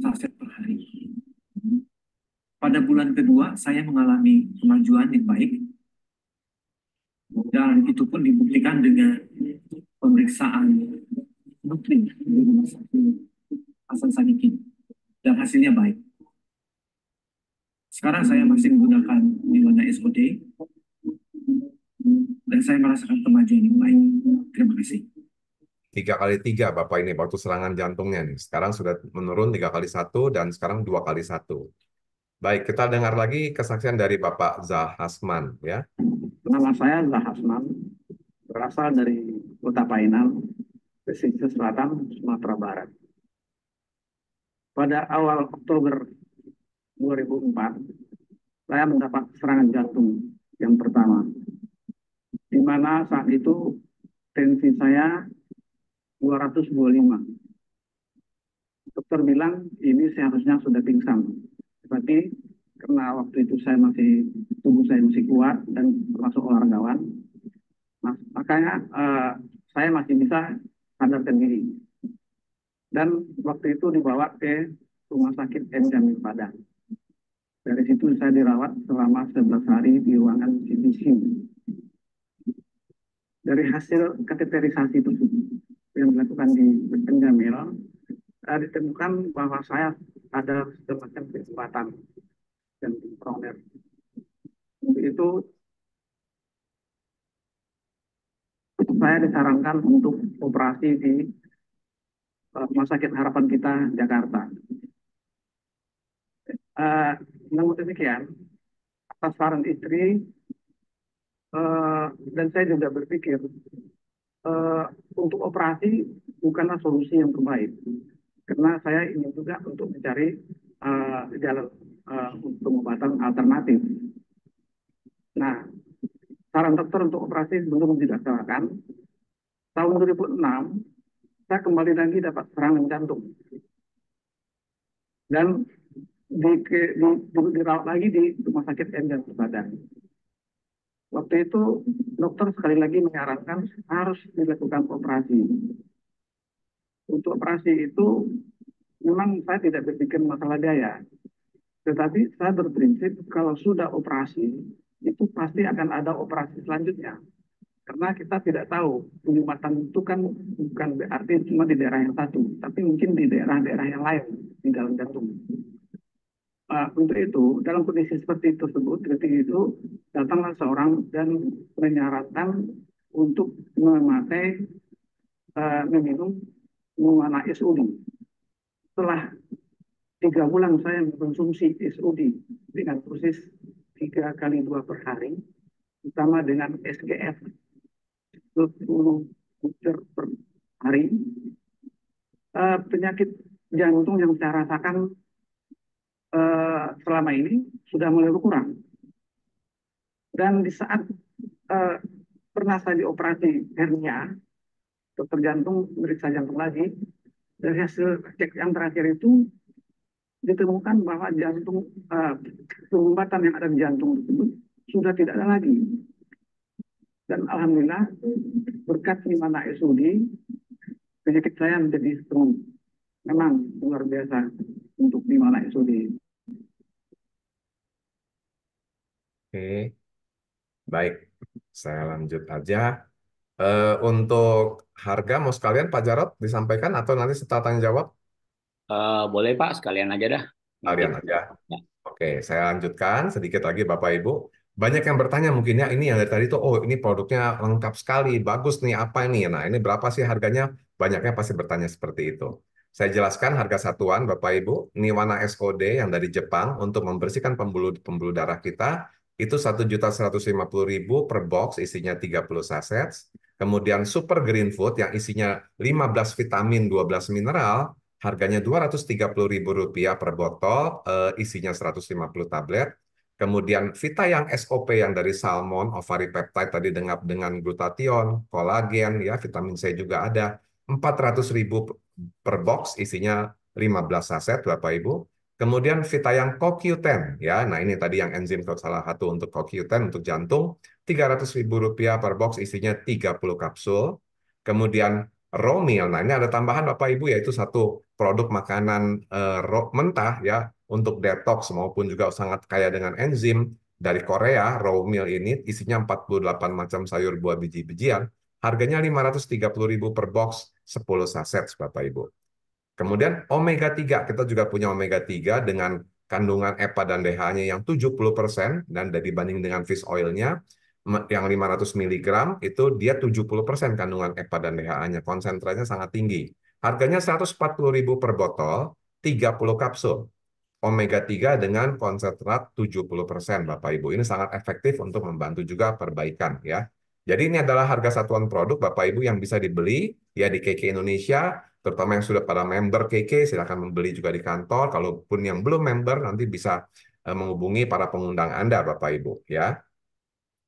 saset per hari. Pada bulan kedua saya mengalami kemajuan yang baik dan itu pun dibuktikan dengan pemeriksaan rutin di rumah sakit Hasan Sadikin dan hasilnya baik. Sekarang saya masih menggunakan mana SOD dan saya merasakan kemajuan yang baik. Terima kasih. Tiga kali tiga Bapak ini waktu serangan jantungnya nih. Sekarang sudah menurun tiga kali satu dan sekarang dua kali satu. Baik, kita dengar lagi kesaksian dari Bapak Zahasman ya. Nama saya Zahasman, berasal dari Kota Painal, pesisir selatan, Sumatera Barat. Pada awal Oktober 2004, saya mendapat serangan jantung yang pertama di mana saat itu tensi saya 225. Dokter bilang ini seharusnya sudah pingsan. Tapi karena waktu itu saya masih tubuh saya masih kuat dan termasuk olahragawan, nah, makanya uh, saya masih bisa sadar sendiri. Dan waktu itu dibawa ke rumah sakit M Jamil Padang. Dari situ saya dirawat selama 11 hari di ruangan CBC dari hasil kateterisasi tersebut yang dilakukan di Penjamil uh, ya. eh, ditemukan bahwa saya ada semacam kesempatan dan proner. Untuk itu saya disarankan untuk operasi di eh, Rumah Sakit Harapan Kita Jakarta. Uh, namun demikian, atas saran istri, Eh, dan saya juga berpikir uh, untuk operasi bukanlah solusi yang terbaik karena saya ingin juga untuk mencari uh, jalan uh, pengobatan alternatif. Nah, saran dokter untuk operasi belum dilaksanakan. Tahun 2006, saya kembali lagi dapat serangan jantung. Dan di, di, dirawat lagi di rumah sakit dan Badan. Waktu itu dokter sekali lagi menyarankan harus dilakukan operasi. Untuk operasi itu memang saya tidak berpikir masalah daya. Tetapi saya berprinsip kalau sudah operasi itu pasti akan ada operasi selanjutnya. Karena kita tidak tahu penyumbatan itu kan bukan berarti cuma di daerah yang satu, tapi mungkin di daerah-daerah yang lain di dalam jantung. Nah, untuk itu, dalam kondisi seperti tersebut, ketika itu datanglah seorang dan menyarankan untuk memakai uh, meminum mengana SUD. Setelah tiga bulan saya mengkonsumsi SUD dengan dosis tiga kali dua per hari, utama dengan SGF 10 liter per hari. Uh, penyakit jantung yang saya rasakan Eh, selama ini sudah mulai berkurang. Dan di saat uh, pernah saya dioperasi hernia, dokter jantung meriksa jantung lagi, dari hasil cek yang terakhir itu ditemukan bahwa jantung uh, yang ada di jantung itu sudah tidak ada lagi. Dan alhamdulillah berkat mana SUD penyakit saya menjadi strong. Memang luar biasa untuk di mana SUD. Oke, baik. Saya lanjut aja. Uh, untuk harga mau sekalian Pak Jarot disampaikan atau nanti setelah tanya jawab? Uh, boleh Pak, sekalian aja dah. Sekalian aja. Ya. Oke, saya lanjutkan sedikit lagi Bapak Ibu. Banyak yang bertanya mungkin ya ini yang dari tadi tuh, oh ini produknya lengkap sekali, bagus nih apa ini? Nah ini berapa sih harganya? Banyaknya pasti bertanya seperti itu. Saya jelaskan harga satuan Bapak Ibu, Niwana SOD yang dari Jepang untuk membersihkan pembuluh pembuluh darah kita itu satu juta seratus lima puluh ribu per box isinya 30 saset. Kemudian Super Green Food yang isinya 15 vitamin, 12 mineral, harganya dua ratus tiga puluh ribu rupiah per botol, eh, isinya seratus lima puluh tablet. Kemudian Vita yang SOP yang dari salmon, ovari peptide tadi dengan dengan glutathione, kolagen, ya vitamin C juga ada. empat ratus ribu per box isinya 15 saset Bapak Ibu. Kemudian Vita yang CoQ10 ya. Nah, ini tadi yang enzim kalau salah satu untuk CoQ10 untuk jantung Rp300.000 per box isinya 30 kapsul. Kemudian Romil. Nah, ini ada tambahan Bapak Ibu yaitu satu produk makanan eh, mentah ya untuk detox maupun juga sangat kaya dengan enzim dari Korea. Romil ini isinya 48 macam sayur buah biji-bijian. Harganya 530000 per box 10 saset Bapak Ibu. Kemudian omega 3, kita juga punya omega 3 dengan kandungan EPA dan DHA-nya yang 70% dan dibanding dengan fish oil-nya yang 500 mg itu dia 70% kandungan EPA dan DHA-nya, konsentrasinya sangat tinggi. Harganya 140.000 per botol, 30 kapsul. Omega 3 dengan konsentrat 70% Bapak Ibu. Ini sangat efektif untuk membantu juga perbaikan ya. Jadi ini adalah harga satuan produk Bapak Ibu yang bisa dibeli ya di KK Indonesia terutama yang sudah para member KK silakan membeli juga di kantor. Kalaupun yang belum member nanti bisa eh, menghubungi para pengundang Anda Bapak Ibu ya.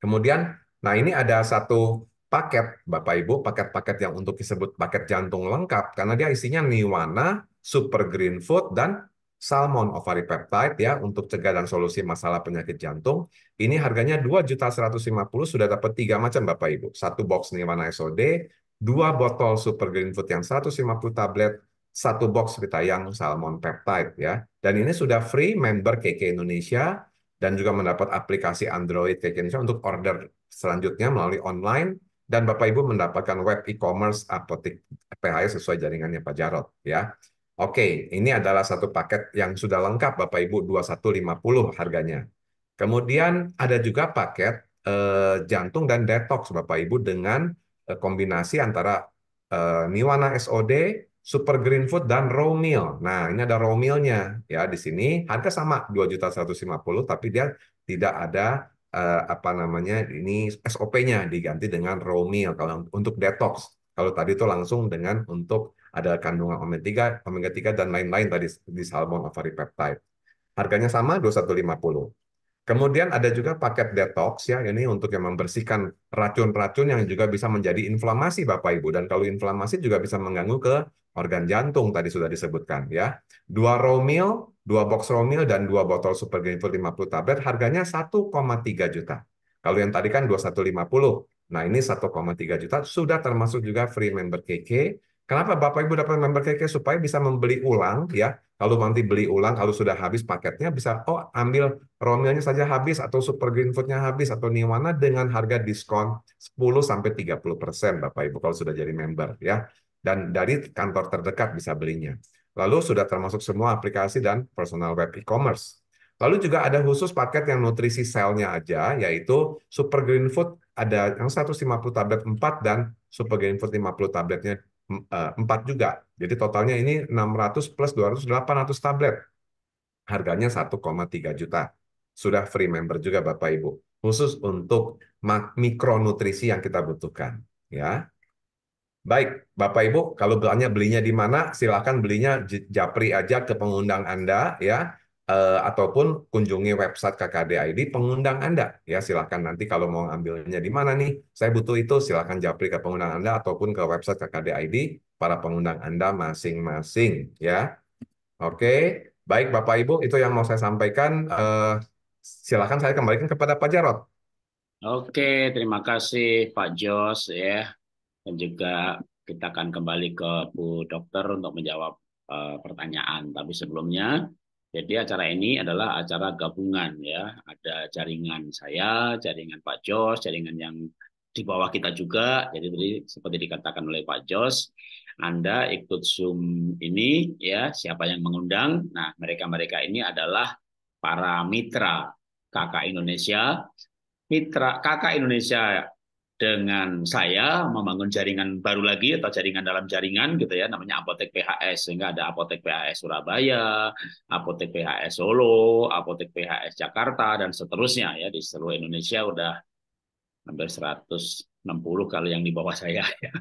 Kemudian nah ini ada satu paket Bapak Ibu, paket-paket yang untuk disebut paket jantung lengkap karena dia isinya niwana, super green food dan salmon ovary peptide ya untuk cegah dan solusi masalah penyakit jantung. Ini harganya 2.150 sudah dapat tiga macam Bapak Ibu. Satu box niwana SOD, dua botol super green food yang 150 tablet, satu box kita yang salmon peptide ya. Dan ini sudah free member KK Indonesia dan juga mendapat aplikasi Android KK Indonesia untuk order selanjutnya melalui online dan Bapak Ibu mendapatkan web e-commerce apotek PHS sesuai jaringannya Pak Jarot ya. Oke, ini adalah satu paket yang sudah lengkap Bapak Ibu 2150 harganya. Kemudian ada juga paket eh, jantung dan detox Bapak Ibu dengan Eh, kombinasi antara uh, Niwana SOD, Super Green Food dan raw meal. Nah, ini ada raw meal-nya ya di sini. Harga sama 2.150 tapi dia tidak ada uh, apa namanya ini SOP-nya diganti dengan raw meal kalau untuk detox. Kalau tadi itu langsung dengan untuk ada kandungan omega 3, omega 3 dan lain-lain tadi di salmon ovary peptide. Harganya sama 2150. Kemudian ada juga paket detox ya, ini untuk yang membersihkan racun-racun yang juga bisa menjadi inflamasi Bapak Ibu dan kalau inflamasi juga bisa mengganggu ke organ jantung tadi sudah disebutkan ya. Dua romil dua box romil dan dua botol super green food 50 tablet harganya 1,3 juta. Kalau yang tadi kan 2150. Nah, ini 1,3 juta sudah termasuk juga free member KK. Kenapa Bapak Ibu dapat member KK supaya bisa membeli ulang ya kalau nanti beli ulang, kalau sudah habis paketnya bisa, oh ambil romilnya saja habis, atau super green foodnya habis, atau niwana dengan harga diskon 10-30%, Bapak-Ibu, kalau sudah jadi member. ya. Dan dari kantor terdekat bisa belinya. Lalu sudah termasuk semua aplikasi dan personal web e-commerce. Lalu juga ada khusus paket yang nutrisi selnya aja, yaitu Super Green Food ada yang 150 tablet 4 dan Super Green Food 50 tabletnya 4 eh, juga. Jadi totalnya ini 600 plus 200, 800 tablet. Harganya 1,3 juta. Sudah free member juga Bapak Ibu. Khusus untuk mikronutrisi yang kita butuhkan. ya. Baik, Bapak Ibu, kalau belinya belinya di mana, silakan belinya japri aja ke pengundang Anda. ya uh, ataupun kunjungi website KKDID pengundang Anda. Ya, silakan nanti kalau mau ambilnya di mana nih, saya butuh itu, silakan japri ke pengundang Anda ataupun ke website KKDID para pengundang Anda masing-masing. Ya, Oke, baik Bapak Ibu, itu yang mau saya sampaikan. Uh, silakan saya kembalikan kepada Pak Jarot. Oke, terima kasih Pak Jos ya. Dan juga kita akan kembali ke Bu Dokter untuk menjawab uh, pertanyaan. Tapi sebelumnya jadi acara ini adalah acara gabungan ya. Ada jaringan saya, jaringan Pak Jos, jaringan yang di bawah kita juga. Jadi seperti dikatakan oleh Pak Jos, Anda ikut Zoom ini ya, siapa yang mengundang? Nah, mereka-mereka ini adalah para mitra KK Indonesia. Mitra KK Indonesia dengan saya membangun jaringan baru lagi atau jaringan dalam jaringan gitu ya namanya apotek PHS sehingga ada apotek PHS Surabaya, apotek PHS Solo, apotek PHS Jakarta dan seterusnya ya di seluruh Indonesia udah hampir 160 kali yang di bawah saya ya.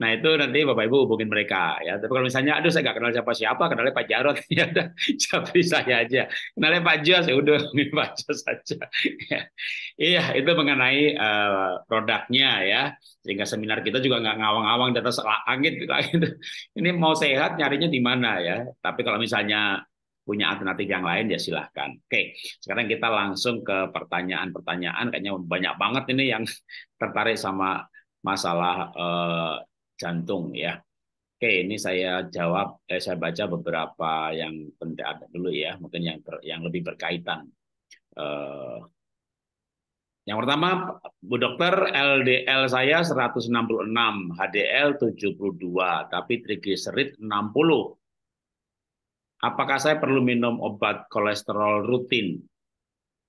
Nah itu nanti Bapak Ibu hubungin mereka ya. Tapi kalau misalnya, aduh saya nggak kenal siapa-siapa, kenalnya Pak Jarot ya udah, tapi saya aja. Kenalnya Pak Jos ya udah, Pak Jos saja. Ya. Iya itu mengenai uh, produknya ya. Sehingga seminar kita juga nggak ngawang-ngawang di atas langit gitu. Ini mau sehat nyarinya di mana ya. Tapi kalau misalnya punya alternatif yang lain ya silahkan. Oke, sekarang kita langsung ke pertanyaan-pertanyaan. Kayaknya banyak banget ini yang tertarik sama masalah eh, jantung ya. Oke, ini saya jawab, eh, saya baca beberapa yang penting ada dulu ya, mungkin yang ter, yang lebih berkaitan. Eh, yang pertama, Bu Dokter, LDL saya 166, HDL 72, tapi trigliserid 60. Apakah saya perlu minum obat kolesterol rutin?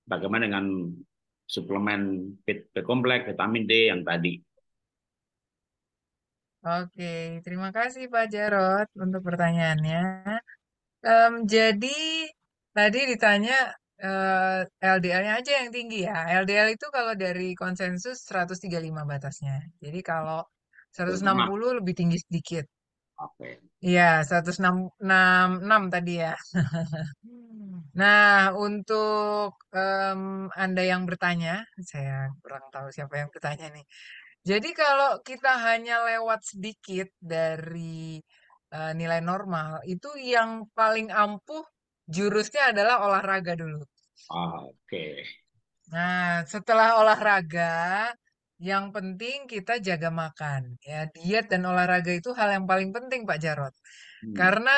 Bagaimana dengan suplemen B kompleks, vitamin D yang tadi? Oke, terima kasih Pak Jarot untuk pertanyaannya. Um, jadi tadi ditanya uh, eh, LDL-nya aja yang tinggi ya. LDL itu kalau dari konsensus 135 batasnya. Jadi kalau 160 lebih tinggi sedikit. Oke. Iya, 166 tadi ya. Hmm. Nah, untuk um, Anda yang bertanya, saya kurang tahu siapa yang bertanya nih. Jadi kalau kita hanya lewat sedikit dari, uh, nilai normal, itu yang paling ampuh jurusnya adalah olahraga dulu. Ah, oke. Nah, setelah olahraga, yang penting kita jaga makan, ya. Diet dan olahraga itu hal yang paling penting, Pak Jarot. Hmm. Karena,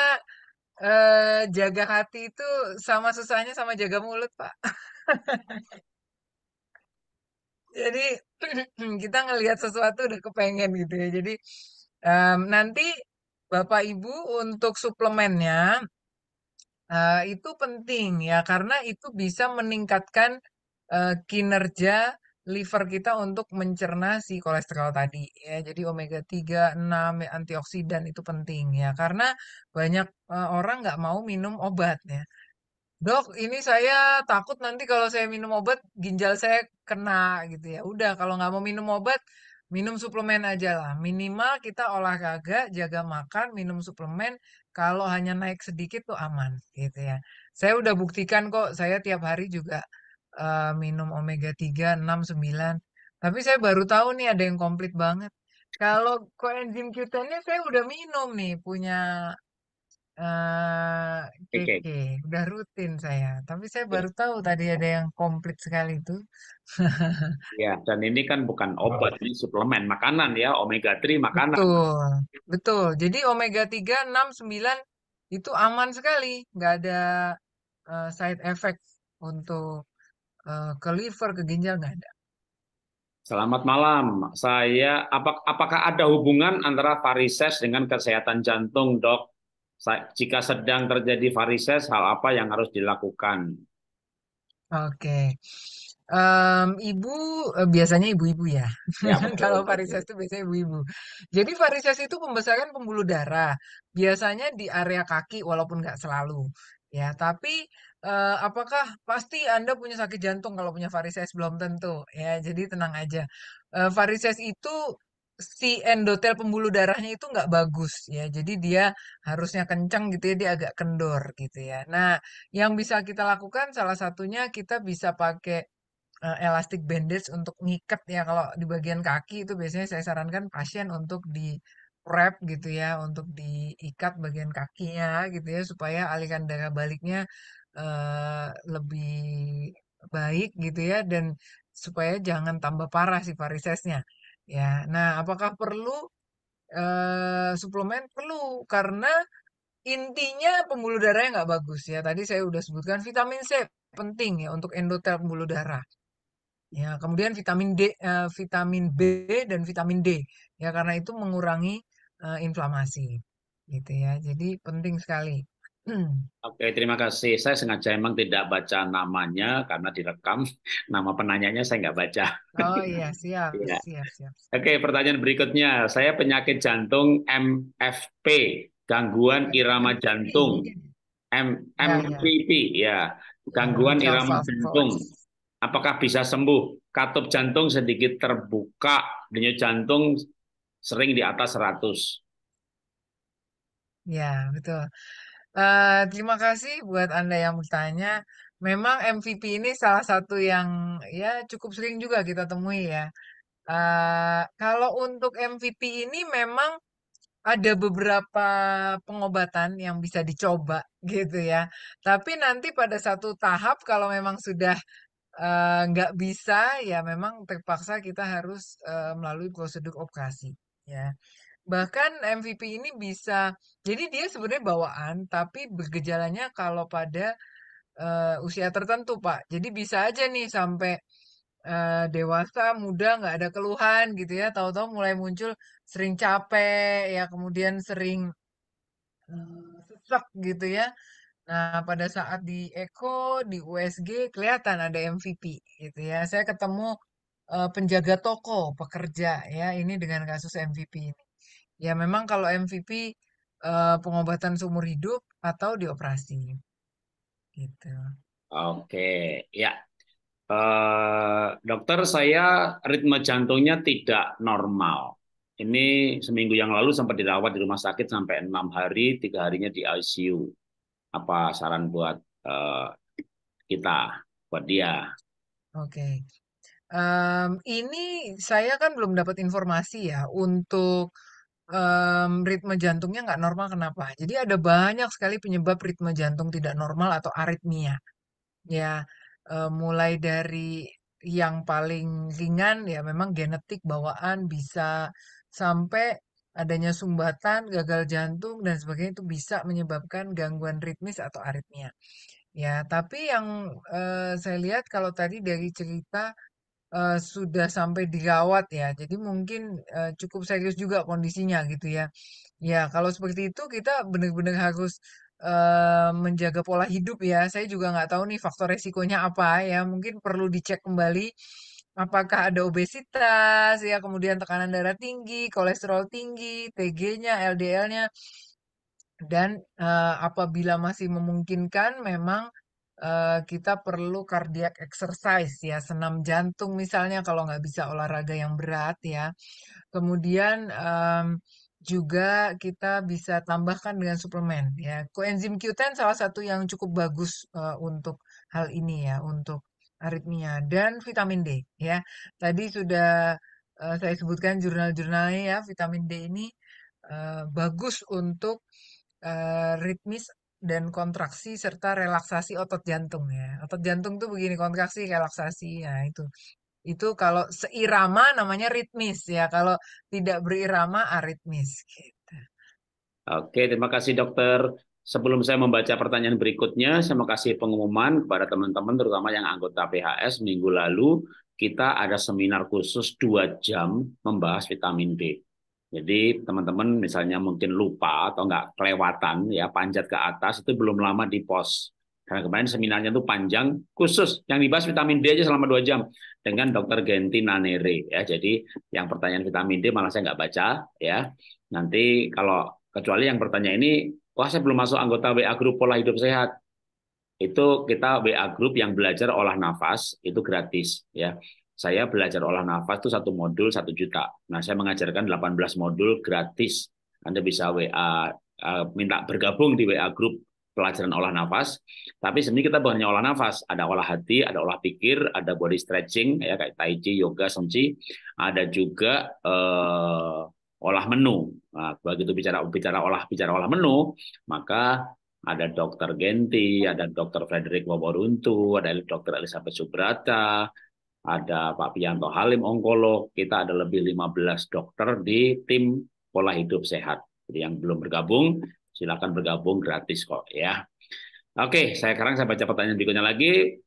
jaga hati itu sama susahnya sama jaga mulut, Pak. Jadi kita ngelihat sesuatu udah kepengen gitu ya. Jadi um, nanti Bapak Ibu untuk suplemennya, uh, itu penting ya karena itu bisa meningkatkan, uh, kinerja liver kita untuk mencerna si kolesterol tadi ya. Jadi omega 3, 6, antioksidan itu penting ya karena banyak, uh, orang nggak mau minum obat ya. Dok, ini saya takut nanti kalau saya minum obat ginjal saya kena gitu ya. Udah kalau nggak mau minum obat, minum suplemen aja lah. Minimal kita olahraga, jaga makan, minum suplemen. Kalau hanya naik sedikit tuh aman gitu ya. Saya udah buktikan kok, saya tiap hari juga uh, minum omega 3, 6, 9. Tapi saya baru tahu nih ada yang komplit banget. Kalau koenzim Q10 -nya saya udah minum nih, punya oke Oke. keke, udah rutin saya. Tapi saya iya. baru tahu tadi ada yang komplit sekali itu. Iya, dan ini kan bukan obat, ini suplemen makanan ya, omega 3 makanan. Betul, betul. Jadi omega 3, 6, 9 itu aman sekali, nggak ada uh, side effect untuk uh, ke liver, ke ginjal nggak ada. Selamat malam. Saya apakah ada hubungan antara varises dengan kesehatan jantung, Dok? jika sedang terjadi varises, hal apa yang harus dilakukan? Oke, um, ibu eh, biasanya ibu-ibu ya. ya Kalau varises itu biasanya ibu-ibu. Jadi varises itu pembesaran pembuluh darah, biasanya di area kaki, walaupun nggak selalu. Ya, tapi uh, apakah pasti Anda punya sakit jantung kalau punya varises? Belum tentu, ya. Jadi tenang aja. Uh, varises itu si endotel pembuluh darahnya itu nggak bagus ya. Jadi dia harusnya kencang gitu ya, dia agak kendor gitu ya. Nah, yang bisa kita lakukan salah satunya kita bisa pakai uh, elastic bandage untuk ngikat ya kalau di bagian kaki itu biasanya saya sarankan pasien untuk di wrap gitu ya, untuk diikat bagian kakinya gitu ya supaya aliran darah baliknya uh, lebih baik gitu ya dan supaya jangan tambah parah si varisesnya. Ya, nah apakah perlu, uh, suplemen? Perlu, karena intinya pembuluh darah yang nggak bagus ya, tadi saya sudah sebutkan vitamin C penting ya untuk endotel pembuluh darah. Ya, kemudian vitamin D uh, vitamin B dan vitamin D, ya karena itu mengurangi, uh, inflamasi gitu ya, jadi penting sekali. Hmm. Oke, terima kasih. Saya sengaja emang tidak baca namanya karena direkam. Nama penanyanya saya nggak baca. Oh iya, siap, ya. siap, siap. Oke, pertanyaan berikutnya. Saya penyakit jantung MFP, gangguan irama iya, jantung. Iya. M MPP ya, ya. Iya. gangguan ya, irama jantung. Apakah bisa sembuh? Katup jantung sedikit terbuka, denyut jantung sering di atas 100. Ya, betul. Eh, terima kasih buat Anda yang bertanya. Memang MVP ini salah satu yang ya cukup sering juga kita temui ya. Uh, kalau untuk MVP ini memang ada beberapa pengobatan yang bisa dicoba gitu ya. Tapi nanti pada satu tahap kalau memang sudah, nggak eh, nggak bisa ya memang terpaksa kita harus, uh, melalui prosedur operasi ya. Bahkan MVP ini bisa jadi dia sebenarnya bawaan, tapi bergejalanya kalau pada, uh, usia tertentu, Pak. Jadi bisa aja nih sampai, uh, dewasa, muda, nggak ada keluhan gitu ya, tahu-tahu mulai muncul sering capek, ya kemudian sering, eh, sesak gitu ya. Nah, pada saat di Eko, di USG kelihatan ada MVP gitu ya. Saya ketemu, uh, penjaga toko, pekerja ya, ini dengan kasus MVP ini. Ya memang kalau MVP, uh, pengobatan seumur hidup atau dioperasi. Gitu. Oke, ya. uh, dokter saya ritme jantungnya tidak normal. Ini seminggu yang lalu sempat dirawat di rumah sakit sampai enam hari, tiga harinya di ICU. Apa saran buat, uh, kita, buat dia? Oke. Um, ini saya kan belum dapat informasi ya untuk um, ritme jantungnya nggak normal kenapa? Jadi ada banyak sekali penyebab ritme jantung tidak normal atau aritmia. Ya, um, mulai dari yang paling ringan ya memang genetik bawaan bisa sampai adanya sumbatan, gagal jantung dan sebagainya itu bisa menyebabkan gangguan ritmis atau aritmia. Ya, tapi yang, uh, saya lihat kalau tadi dari cerita uh, sudah sampai dirawat ya. Jadi mungkin, uh, cukup serius juga kondisinya gitu ya. Ya kalau seperti itu kita benar-benar harus, eh, menjaga pola hidup ya. Saya juga nggak tahu nih faktor resikonya apa ya, mungkin perlu dicek kembali apakah ada obesitas ya, kemudian tekanan darah tinggi, kolesterol tinggi, TG-nya, LDL-nya, dan, uh, apabila masih memungkinkan memang Eh, kita perlu cardiac exercise ya, senam jantung misalnya kalau nggak bisa olahraga yang berat ya. Kemudian, um, juga kita bisa tambahkan dengan suplemen ya. Koenzim Q10 salah satu yang cukup bagus, uh, untuk hal ini ya, untuk aritmia dan vitamin D ya. Tadi sudah, uh, saya sebutkan jurnal-jurnalnya ya, vitamin D ini, uh, bagus untuk, uh, ritmis dan kontraksi serta relaksasi otot jantung ya. Otot jantung tuh begini kontraksi, relaksasi ya itu. Itu kalau seirama namanya ritmis ya. Kalau tidak berirama aritmis gitu. Oke, terima kasih dokter. Sebelum saya membaca pertanyaan berikutnya, saya kasih pengumuman kepada teman-teman terutama yang anggota PHS minggu lalu kita ada seminar khusus dua jam membahas vitamin D. Jadi teman-teman misalnya mungkin lupa atau nggak kelewatan ya panjat ke atas itu belum lama di pos. Karena kemarin seminarnya itu panjang khusus yang dibahas vitamin D aja selama dua jam dengan dokter Genti Nanere ya. Jadi yang pertanyaan vitamin D malah saya nggak baca ya. Nanti kalau kecuali yang bertanya ini, wah saya belum masuk anggota WA grup pola hidup sehat. Itu kita WA grup yang belajar olah nafas itu gratis ya saya belajar olah nafas itu satu modul satu juta. Nah, saya mengajarkan 18 modul gratis. Anda bisa WA uh, eh, minta bergabung di WA grup pelajaran olah nafas. Tapi sebenarnya kita bukan hanya olah nafas, ada olah hati, ada olah pikir, ada body stretching ya kayak tai chi, yoga, somchi, ada juga uh, olah menu. Nah, begitu bicara bicara olah bicara olah menu, maka ada Dokter Genti, ada Dokter Frederick Waboruntu, ada Dokter Elizabeth Subrata, ada Pak Pianto Halim onkolog, kita ada lebih 15 dokter di tim pola hidup sehat. Jadi yang belum bergabung silakan bergabung gratis kok ya. Oke, saya sekarang saya baca pertanyaan berikutnya lagi.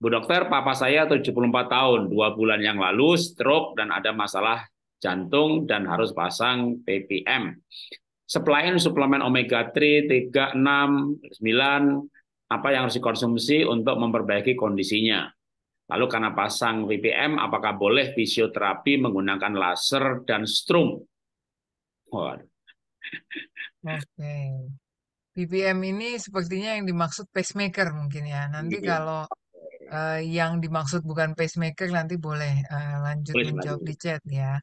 Bu dokter, papa saya 74 tahun, dua bulan yang lalu stroke dan ada masalah jantung dan harus pasang PPM. Selain suplemen omega 3, 3, 6, 9, apa yang harus dikonsumsi untuk memperbaiki kondisinya? Lalu karena pasang VPM, apakah boleh fisioterapi menggunakan laser dan strum? Waduh. Oke. Okay. ini sepertinya yang dimaksud pacemaker mungkin ya. Nanti iya. kalau uh, yang dimaksud bukan pacemaker nanti boleh uh, lanjut boleh, menjawab lagi. di chat ya.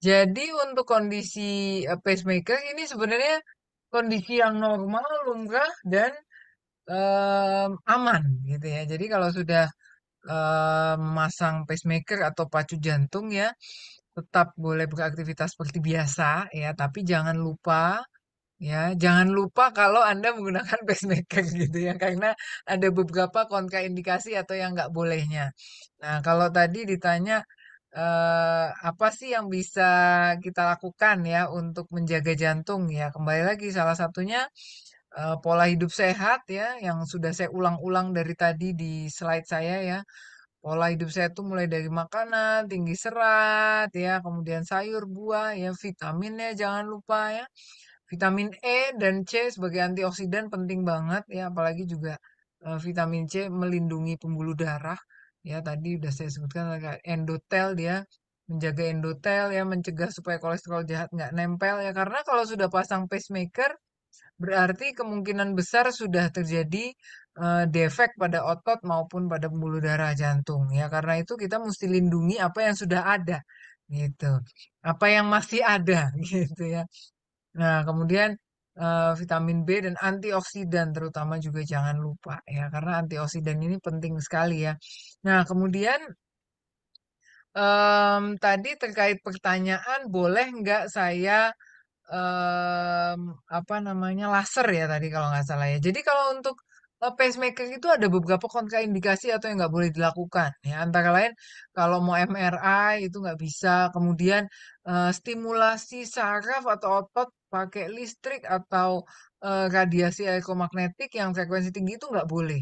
Jadi untuk kondisi uh, pacemaker ini sebenarnya kondisi yang normal lumrah dan uh, aman gitu ya. Jadi kalau sudah memasang memasang pacemaker atau pacu jantung ya, tetap boleh beraktivitas seperti biasa ya, tapi jangan lupa ya, jangan lupa kalau Anda menggunakan pacemaker gitu ya, karena ada beberapa kontraindikasi atau yang nggak bolehnya. Nah, kalau tadi ditanya, uh, apa sih yang bisa kita lakukan ya untuk menjaga jantung, ya kembali lagi salah satunya Eh, pola hidup sehat ya, yang sudah saya ulang-ulang dari tadi di slide saya ya. Pola hidup saya itu mulai dari makanan tinggi serat ya, kemudian sayur, buah ya, vitaminnya jangan lupa ya. Vitamin E dan C sebagai antioksidan penting banget ya, apalagi juga, eh, vitamin C melindungi pembuluh darah ya, tadi sudah saya sebutkan endotel dia, menjaga endotel ya, mencegah supaya kolesterol jahat nggak nempel ya, karena kalau sudah pasang pacemaker Berarti kemungkinan besar sudah terjadi, uh, defek pada otot maupun pada pembuluh darah jantung ya, karena itu kita mesti lindungi apa yang sudah ada, gitu. Apa yang masih ada gitu ya. Nah kemudian, uh, vitamin B dan antioksidan terutama juga jangan lupa ya, karena antioksidan ini penting sekali ya. Nah kemudian um, tadi terkait pertanyaan boleh nggak saya um, apa namanya, laser ya tadi kalau nggak salah ya. Jadi kalau untuk, e, pacemaker itu ada beberapa kontraindikasi atau yang nggak boleh dilakukan ya, antara lain kalau mau MRI itu nggak bisa, kemudian, uh, stimulasi saraf atau otot pakai listrik atau, uh, radiasi elektromagnetik yang frekuensi tinggi itu nggak boleh,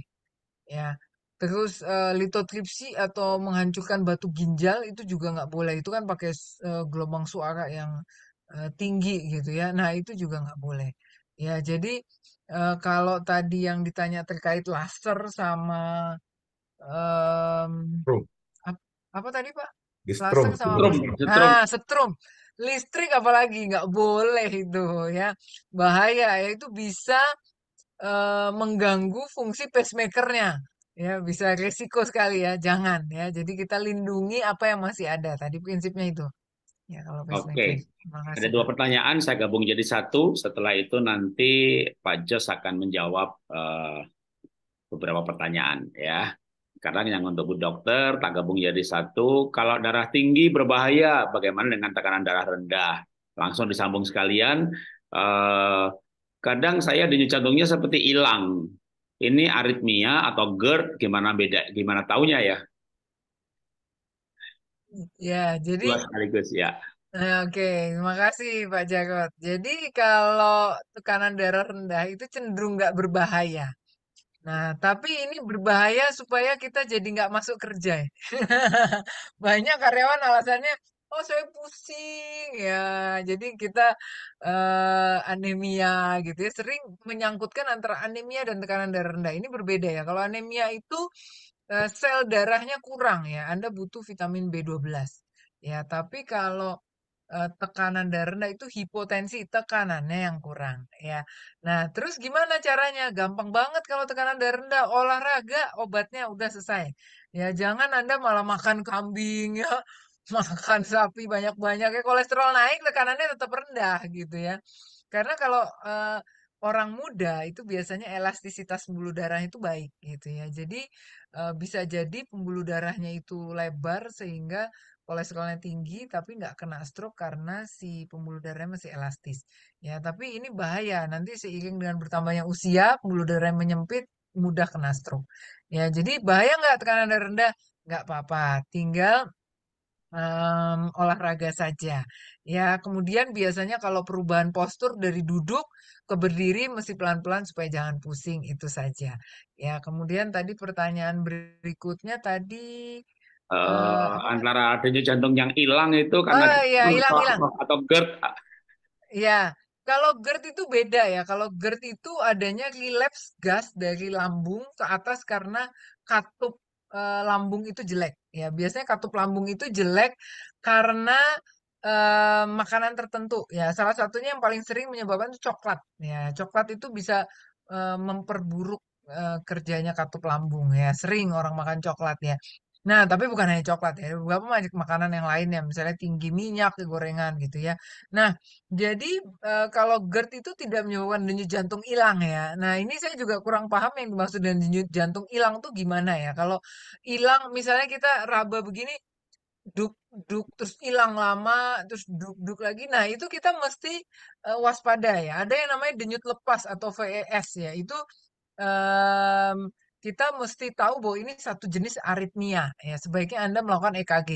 ya. Terus, eee, litotripsi atau menghancurkan batu ginjal itu juga nggak boleh, itu kan pakai gelombang suara yang Eh, tinggi gitu ya. Nah itu juga nggak boleh. Ya jadi, uh, kalau tadi yang ditanya terkait laser sama, um, ap apa tadi Pak? Laser sama apa? Setrum, Nah setrum, listrik apalagi nggak boleh itu ya, bahaya ya itu bisa, uh, mengganggu fungsi pacemakernya ya bisa resiko sekali ya, jangan ya. Jadi kita lindungi apa yang masih ada, tadi prinsipnya itu. Ya, Oke, okay. ada dua pertanyaan saya gabung jadi satu. Setelah itu nanti Pak Jos akan menjawab uh, beberapa pertanyaan ya. Karena yang untuk Bu Dokter tak gabung jadi satu. Kalau darah tinggi berbahaya, bagaimana dengan tekanan darah rendah? Langsung disambung sekalian. Uh, kadang saya denyut jantungnya seperti hilang. Ini aritmia atau GERD, gimana beda? Gimana taunya ya? Ya, jadi Dua sekaligus ya. Eh, oke, terima kasih Pak Jagot. Jadi kalau tekanan darah rendah itu cenderung nggak berbahaya. Nah, tapi ini berbahaya supaya kita jadi nggak masuk kerja. ya. Banyak karyawan alasannya, oh saya pusing ya, jadi kita eh, anemia gitu ya. Sering menyangkutkan antara anemia dan tekanan darah rendah. Ini berbeda ya. Kalau anemia itu Eh, sel darahnya kurang ya, Anda butuh vitamin B12. Ya, tapi kalau eh, tekanan darah rendah itu hipotensi tekanannya yang kurang ya. Nah, terus gimana caranya? Gampang banget kalau tekanan darah rendah olahraga obatnya udah selesai. Ya, jangan Anda malah makan kambing ya, makan sapi banyak-banyak ya kolesterol naik tekanannya tetap rendah gitu ya. Karena kalau uh, orang muda itu biasanya elastisitas pembuluh darah itu baik gitu ya. Jadi uh, bisa jadi pembuluh darahnya itu lebar sehingga kolesterolnya tinggi tapi nggak kena stroke karena si pembuluh darahnya masih elastis. Ya, tapi ini bahaya. Nanti seiring dengan bertambahnya usia, pembuluh darah menyempit mudah kena stroke. Ya, jadi bahaya nggak tekanan darah rendah? Nggak apa-apa. Tinggal um, olahraga saja. Ya, kemudian biasanya kalau perubahan postur dari duduk ke berdiri mesti pelan-pelan supaya jangan pusing itu saja. Ya, kemudian tadi pertanyaan berikutnya tadi uh, uh, antara denyut jantung yang hilang itu karena Oh ya, hilang hilang. atau GERD. Ya, kalau GERD itu beda ya. Kalau GERD itu adanya relapse gas dari lambung ke atas karena katup uh, lambung itu jelek ya biasanya katup lambung itu jelek karena uh, makanan tertentu ya salah satunya yang paling sering menyebabkan itu coklat ya coklat itu bisa uh, memperburuk kerjanya katup lambung ya sering orang makan coklat ya Nah, tapi bukan hanya coklat ya, beberapa macam makanan yang lain ya, misalnya tinggi minyak, gorengan gitu ya. Nah, jadi e, kalau GERD itu tidak menyebabkan denyut jantung hilang ya. Nah, ini saya juga kurang paham yang dimaksud dengan denyut jantung hilang tuh gimana ya? Kalau hilang misalnya kita raba begini, duk duk terus hilang lama, terus duk duk lagi. Nah, itu kita mesti, uh, waspada ya. Ada yang namanya denyut lepas atau VES ya, itu, um, kita mesti tahu bahwa ini satu jenis aritmia ya sebaiknya Anda melakukan EKG.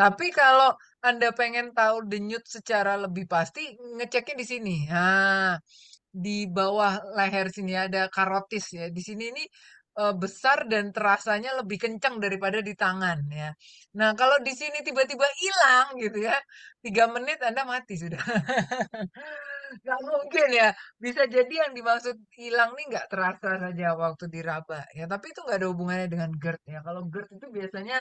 Tapi kalau Anda pengen tahu denyut secara lebih pasti ngeceknya di sini. Nah, di bawah leher sini ada karotis ya. Di sini ini eh, besar dan terasanya lebih kencang daripada di tangan ya. Nah, kalau di sini tiba-tiba hilang gitu ya, tiga menit Anda mati sudah. Nggak mungkin ya. Bisa jadi yang dimaksud hilang nih nggak terasa saja waktu diraba ya. Tapi itu nggak ada hubungannya dengan GERD ya. Kalau GERD itu biasanya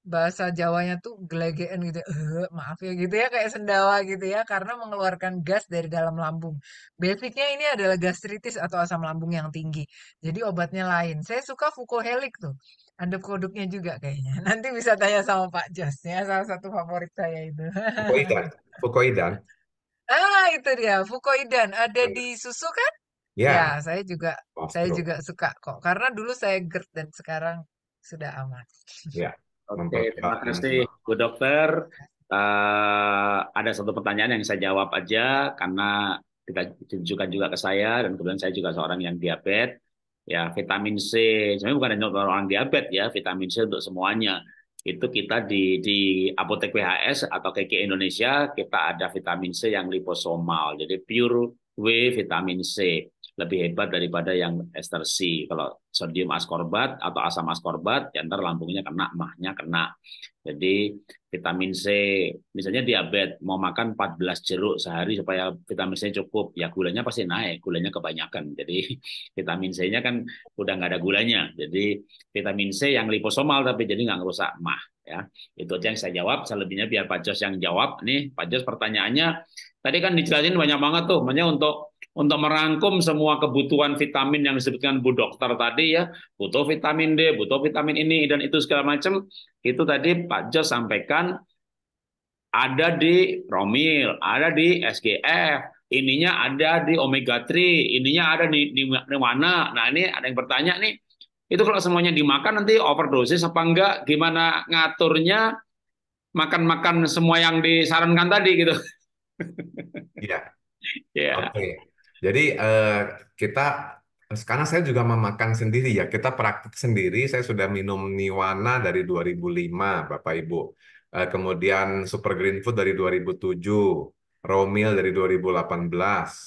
bahasa Jawanya tuh gelegean gitu. Eh, maaf ya gitu ya kayak sendawa gitu ya karena mengeluarkan gas dari dalam lambung. Basicnya ini adalah gastritis atau asam lambung yang tinggi. Jadi obatnya lain. Saya suka helik tuh. Ada produknya juga kayaknya. Nanti bisa tanya sama Pak Jos ya, salah satu favorit saya itu. Fukoidan. Fukoidan. Ah, itu dia fukoidan. Ada iya. di susu kan? Ya, Ya, saya juga saya juga suka kok. Karena dulu saya GERD dan sekarang sudah aman. Ya, Oke, terima kasih Bu Dokter. Uh, ada satu pertanyaan yang saya jawab aja karena kita ditujukan juga ke saya dan kemudian saya juga seorang yang diabetes. Ya, vitamin C. Sebenarnya bukan hanya untuk orang diabetes ya, vitamin C untuk semuanya itu kita di di apotek PHS atau KK Indonesia kita ada vitamin C yang liposomal jadi pure W vitamin C lebih hebat daripada yang ester C kalau sodium askorbat atau asam askorbat ya ntar lambungnya kena mahnya kena jadi vitamin C, misalnya diabetes mau makan 14 jeruk sehari supaya vitamin C cukup, ya gulanya pasti naik, gulanya kebanyakan. Jadi vitamin C-nya kan udah nggak ada gulanya. Jadi vitamin C yang liposomal tapi jadi nggak ngerusak mah. Ya, itu aja yang saya jawab. Selebihnya biar Pak Jos yang jawab. Nih Pak Jos pertanyaannya tadi kan dijelasin banyak banget tuh, makanya untuk untuk merangkum semua kebutuhan vitamin yang disebutkan Bu Dokter tadi ya, butuh vitamin D, butuh vitamin ini dan itu segala macam, itu tadi Pak Jos sampaikan ada di Romil ada di SGF, ininya ada di omega 3, ininya ada di, di, mana. Nah, ini ada yang bertanya nih, itu kalau semuanya dimakan nanti overdosis apa enggak? Gimana ngaturnya makan-makan semua yang disarankan tadi gitu? Iya. Yeah. Oke. Okay. Jadi eh, kita karena saya juga memakan sendiri ya, kita praktik sendiri. Saya sudah minum Niwana dari 2005, Bapak Ibu. Eh, kemudian Super Green Food dari 2007. Romil dari 2018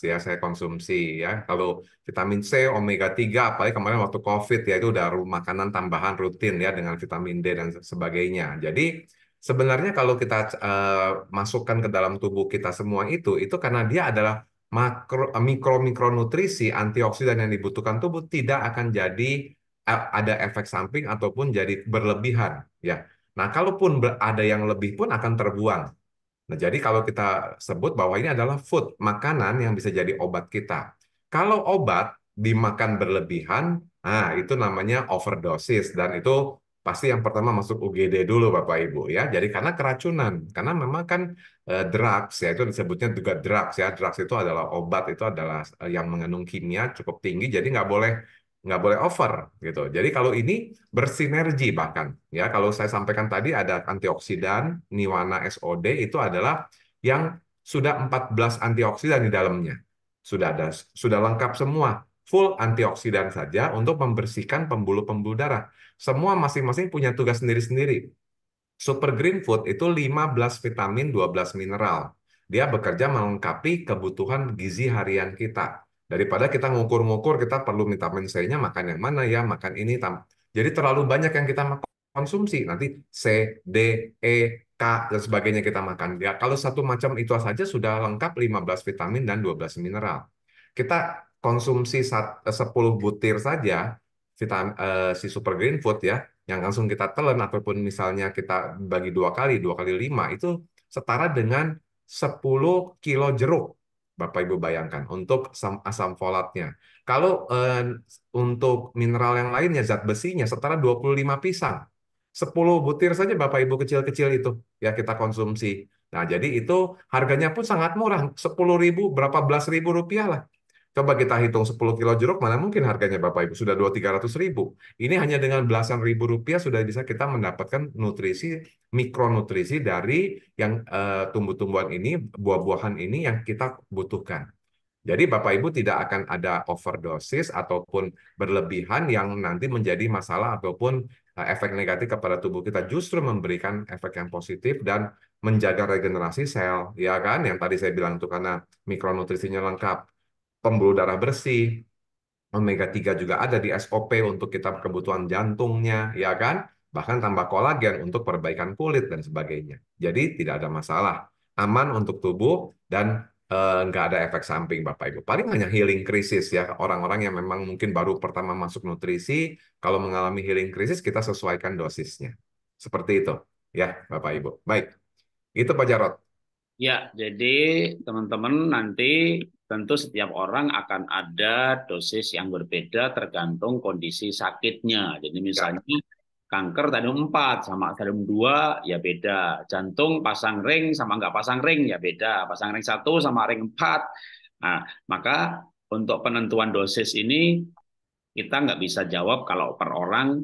ya saya konsumsi ya. Kalau vitamin C, omega 3 apalagi kemarin waktu Covid ya itu udah makanan tambahan rutin ya dengan vitamin D dan sebagainya. Jadi sebenarnya kalau kita uh, masukkan ke dalam tubuh kita semua itu itu karena dia adalah makro mikro mikronutrisi antioksidan yang dibutuhkan tubuh tidak akan jadi eh, ada efek samping ataupun jadi berlebihan ya. Nah, kalaupun ada yang lebih pun akan terbuang. Nah, jadi kalau kita sebut bahwa ini adalah food, makanan yang bisa jadi obat kita. Kalau obat dimakan berlebihan, nah itu namanya overdosis dan itu pasti yang pertama masuk UGD dulu Bapak Ibu ya. Jadi karena keracunan, karena memang kan e, drugs ya itu disebutnya juga drugs ya. Drugs itu adalah obat itu adalah eh, yang mengandung kimia cukup tinggi jadi nggak boleh nggak boleh over gitu. Jadi kalau ini bersinergi bahkan ya kalau saya sampaikan tadi ada antioksidan niwana SOD itu adalah yang sudah 14 antioksidan di dalamnya. Sudah ada sudah lengkap semua full antioksidan saja untuk membersihkan pembuluh-pembuluh darah. Semua masing-masing punya tugas sendiri-sendiri. Super Green Food itu 15 vitamin, 12 mineral. Dia bekerja melengkapi kebutuhan gizi harian kita. Daripada kita ngukur-ngukur, kita perlu vitamin C-nya makan yang mana ya, makan ini. Jadi terlalu banyak yang kita konsumsi. Nanti C, D, E, K, dan sebagainya kita makan. Ya, kalau satu macam itu saja sudah lengkap 15 vitamin dan 12 mineral. Kita konsumsi 10 eh, butir saja, vitamin uh, eh, si super green food ya yang langsung kita telan ataupun misalnya kita bagi dua kali dua kali lima itu setara dengan 10 kilo jeruk Bapak Ibu bayangkan untuk asam, asam folatnya. Kalau uh, untuk mineral yang lainnya zat besinya setara 25 pisang. 10 butir saja Bapak Ibu kecil-kecil itu ya kita konsumsi. Nah, jadi itu harganya pun sangat murah, ribu berapa belas ribu rupiah lah. Coba kita hitung 10 kilo jeruk, mana mungkin harganya Bapak Ibu? Sudah 200-300 ribu. Ini hanya dengan belasan ribu rupiah sudah bisa kita mendapatkan nutrisi, mikronutrisi dari yang uh, tumbuh-tumbuhan ini, buah-buahan ini yang kita butuhkan. Jadi Bapak Ibu tidak akan ada overdosis ataupun berlebihan yang nanti menjadi masalah ataupun eh, efek negatif kepada tubuh kita justru memberikan efek yang positif dan menjaga regenerasi sel, ya kan? Yang tadi saya bilang itu karena mikronutrisinya lengkap pembuluh darah bersih, omega 3 juga ada di SOP untuk kita kebutuhan jantungnya, ya kan? Bahkan tambah kolagen untuk perbaikan kulit dan sebagainya. Jadi tidak ada masalah, aman untuk tubuh dan eh, nggak ada efek samping Bapak Ibu. Paling hanya healing krisis ya orang-orang yang memang mungkin baru pertama masuk nutrisi, kalau mengalami healing krisis kita sesuaikan dosisnya. Seperti itu ya Bapak Ibu. Baik. Itu Pak Jarod. Ya, jadi teman-teman nanti tentu setiap orang akan ada dosis yang berbeda tergantung kondisi sakitnya. Jadi misalnya ya. kanker stadium 4 sama stadium 2 ya beda. Jantung pasang ring sama nggak pasang ring ya beda. Pasang ring 1 sama ring 4. Nah, maka untuk penentuan dosis ini kita nggak bisa jawab kalau per orang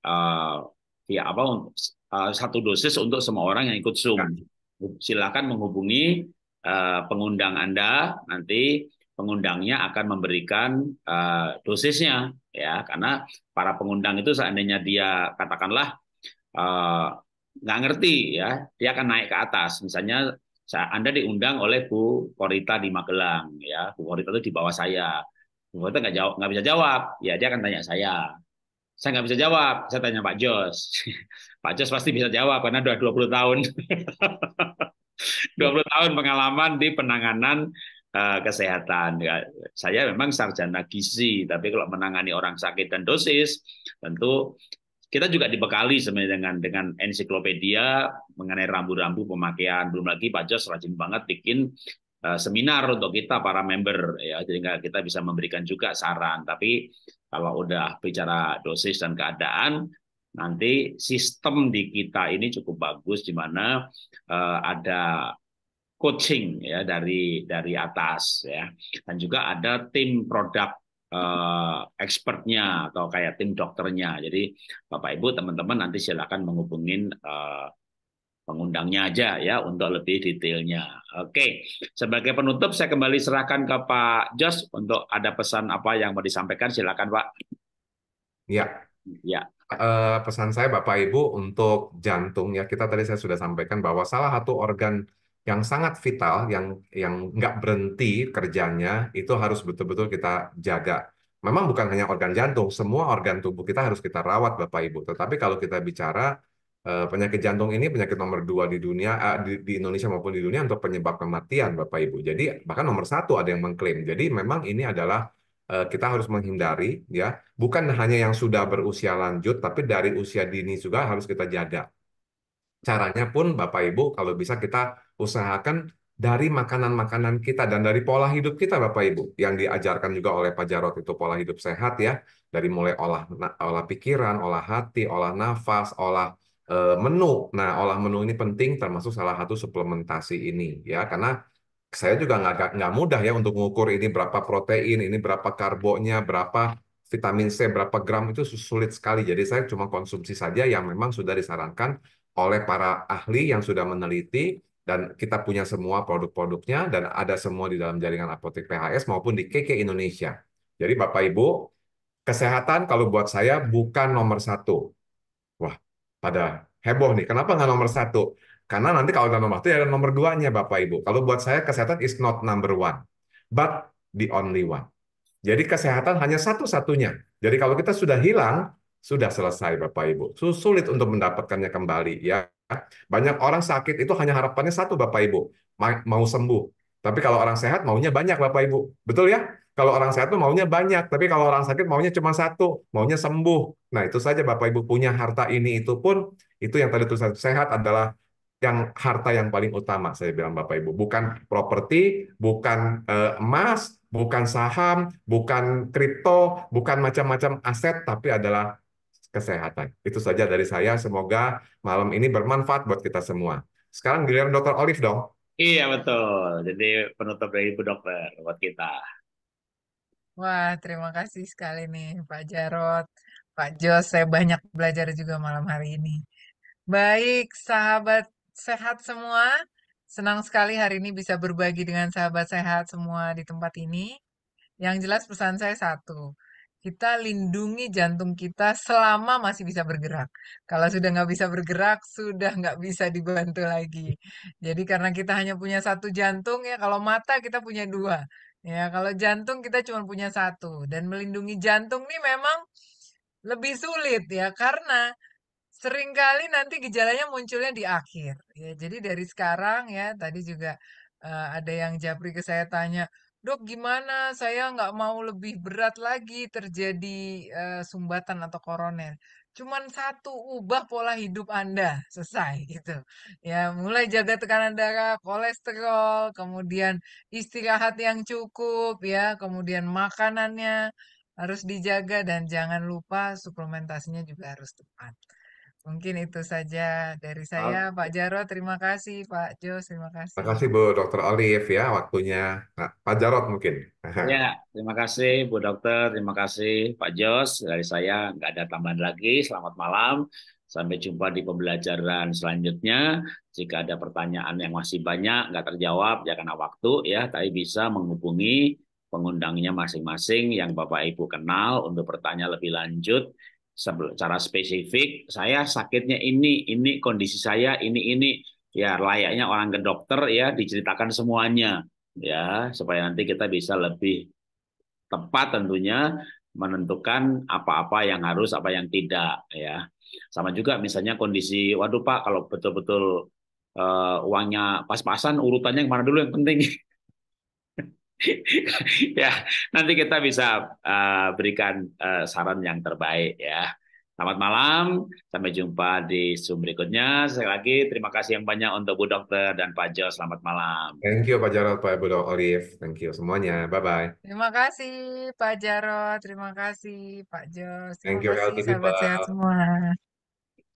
uh, ya apa uh, satu dosis untuk semua orang yang ikut Zoom. Ya silakan menghubungi eh, pengundang Anda nanti pengundangnya akan memberikan eh, dosisnya ya karena para pengundang itu seandainya dia katakanlah eh, nggak ngerti ya dia akan naik ke atas misalnya saya, Anda diundang oleh Bu Korita di Magelang ya Bu Korita itu di bawah saya Bu Korita nggak jawab nggak bisa jawab ya dia akan tanya saya saya nggak bisa jawab, saya tanya Pak Jos. Pak Jos pasti bisa jawab karena sudah 20 tahun. 20 tahun pengalaman di penanganan eh, kesehatan. Ya, saya memang sarjana gizi, tapi kalau menangani orang sakit dan dosis, tentu kita juga dibekali sebenarnya dengan dengan ensiklopedia mengenai rambu-rambu pemakaian. Belum lagi Pak Jos rajin banget bikin eh, seminar untuk kita para member ya, jadi kita bisa memberikan juga saran. Tapi kalau udah bicara dosis dan keadaan, nanti sistem di kita ini cukup bagus di mana uh, ada coaching ya dari dari atas ya dan juga ada tim produk uh, expertnya atau kayak tim dokternya jadi bapak ibu teman-teman nanti silakan menghubungin uh, pengundangnya aja ya untuk lebih detailnya. Oke, sebagai penutup saya kembali serahkan ke Pak Jos untuk ada pesan apa yang mau disampaikan silakan Pak. Ya. Ya. Uh, pesan saya Bapak Ibu untuk jantung ya kita tadi saya sudah sampaikan bahwa salah satu organ yang sangat vital yang yang nggak berhenti kerjanya itu harus betul-betul kita jaga. Memang bukan hanya organ jantung, semua organ tubuh kita harus kita rawat Bapak Ibu. Tetapi kalau kita bicara Eh, penyakit jantung ini penyakit nomor dua di dunia eh, di, Indonesia maupun di dunia untuk penyebab kematian Bapak Ibu. Jadi bahkan nomor satu ada yang mengklaim. Jadi memang ini adalah eh, kita harus menghindari ya bukan hanya yang sudah berusia lanjut tapi dari usia dini juga harus kita jaga. Caranya pun Bapak Ibu kalau bisa kita usahakan dari makanan-makanan kita dan dari pola hidup kita Bapak Ibu yang diajarkan juga oleh Pak Jarot itu pola hidup sehat ya dari mulai olah olah pikiran, olah hati, olah nafas, olah Eh, menu. Nah, olah menu ini penting termasuk salah satu suplementasi ini ya karena saya juga nggak nggak mudah ya untuk mengukur ini berapa protein, ini berapa karbonnya, berapa vitamin C, berapa gram itu sulit sekali. Jadi saya cuma konsumsi saja yang memang sudah disarankan oleh para ahli yang sudah meneliti dan kita punya semua produk-produknya dan ada semua di dalam jaringan apotek PHS maupun di KK Indonesia. Jadi Bapak Ibu, kesehatan kalau buat saya bukan nomor satu pada heboh nih. Kenapa nggak nomor satu? Karena nanti kalau ada nomor satu, ya ada nomor duanya, Bapak Ibu. Kalau buat saya, kesehatan is not number one, but the only one. Jadi kesehatan hanya satu-satunya. Jadi kalau kita sudah hilang, sudah selesai Bapak Ibu. Sulit untuk mendapatkannya kembali ya. Banyak orang sakit itu hanya harapannya satu Bapak Ibu, mau sembuh. Tapi kalau orang sehat maunya banyak Bapak Ibu. Betul ya? Kalau orang sehat tuh maunya banyak, tapi kalau orang sakit maunya cuma satu, maunya sembuh. Nah itu saja Bapak Ibu punya harta ini itu pun, itu yang tadi tulisan sehat adalah yang harta yang paling utama saya bilang Bapak Ibu bukan properti, bukan eh, emas, bukan saham, bukan kripto, bukan macam-macam aset tapi adalah kesehatan. Itu saja dari saya semoga malam ini bermanfaat buat kita semua. Sekarang giliran Dr. Olive dong. Iya betul. Jadi penutup dari Ibu Dokter buat kita. Wah, terima kasih sekali nih Pak Jarot, Pak Jos. Saya banyak belajar juga malam hari ini. Baik, sahabat sehat semua. Senang sekali hari ini bisa berbagi dengan sahabat sehat semua di tempat ini. Yang jelas pesan saya satu, kita lindungi jantung kita selama masih bisa bergerak. Kalau sudah nggak bisa bergerak, sudah nggak bisa dibantu lagi. Jadi karena kita hanya punya satu jantung ya, kalau mata kita punya dua. Ya, kalau jantung kita cuma punya satu dan melindungi jantung nih memang lebih sulit ya karena seringkali nanti gejalanya munculnya di akhir. Ya, jadi dari sekarang ya tadi juga uh, ada yang Japri ke saya tanya, "Dok, gimana saya nggak mau lebih berat lagi terjadi uh, sumbatan atau koroner?" cuman satu ubah pola hidup Anda selesai gitu ya mulai jaga tekanan darah kolesterol kemudian istirahat yang cukup ya kemudian makanannya harus dijaga dan jangan lupa suplementasinya juga harus tepat Mungkin itu saja dari saya, Al- Pak Jarod. Terima kasih, Pak Jo. Terima kasih. Terima kasih Bu Dokter Olive ya waktunya. Nah, Pak Jarod mungkin. Ya, terima kasih Bu Dokter. Terima kasih Pak Jo. Dari saya nggak ada tambahan lagi. Selamat malam. Sampai jumpa di pembelajaran selanjutnya. Jika ada pertanyaan yang masih banyak, nggak terjawab, ya karena waktu ya, tapi bisa menghubungi pengundangnya masing-masing yang Bapak Ibu kenal untuk bertanya lebih lanjut secara spesifik saya sakitnya ini ini kondisi saya ini ini ya layaknya orang ke dokter ya diceritakan semuanya ya supaya nanti kita bisa lebih tepat tentunya menentukan apa-apa yang harus apa yang tidak ya sama juga misalnya kondisi waduh pak kalau betul-betul uh, uangnya pas-pasan urutannya yang mana dulu yang penting ya, nanti kita bisa uh, berikan uh, saran yang terbaik ya. Selamat malam, sampai jumpa di Zoom berikutnya. Sekali lagi terima kasih yang banyak untuk Bu Dokter dan Pak Jo. Selamat malam. Thank you Pak Jarot, Pak Bu Dok Olive. Thank you semuanya. Bye-bye. Terima kasih Pak Jarot, terima kasih Pak Jo. Terima Thank you, kasih, sahabat sehat semua.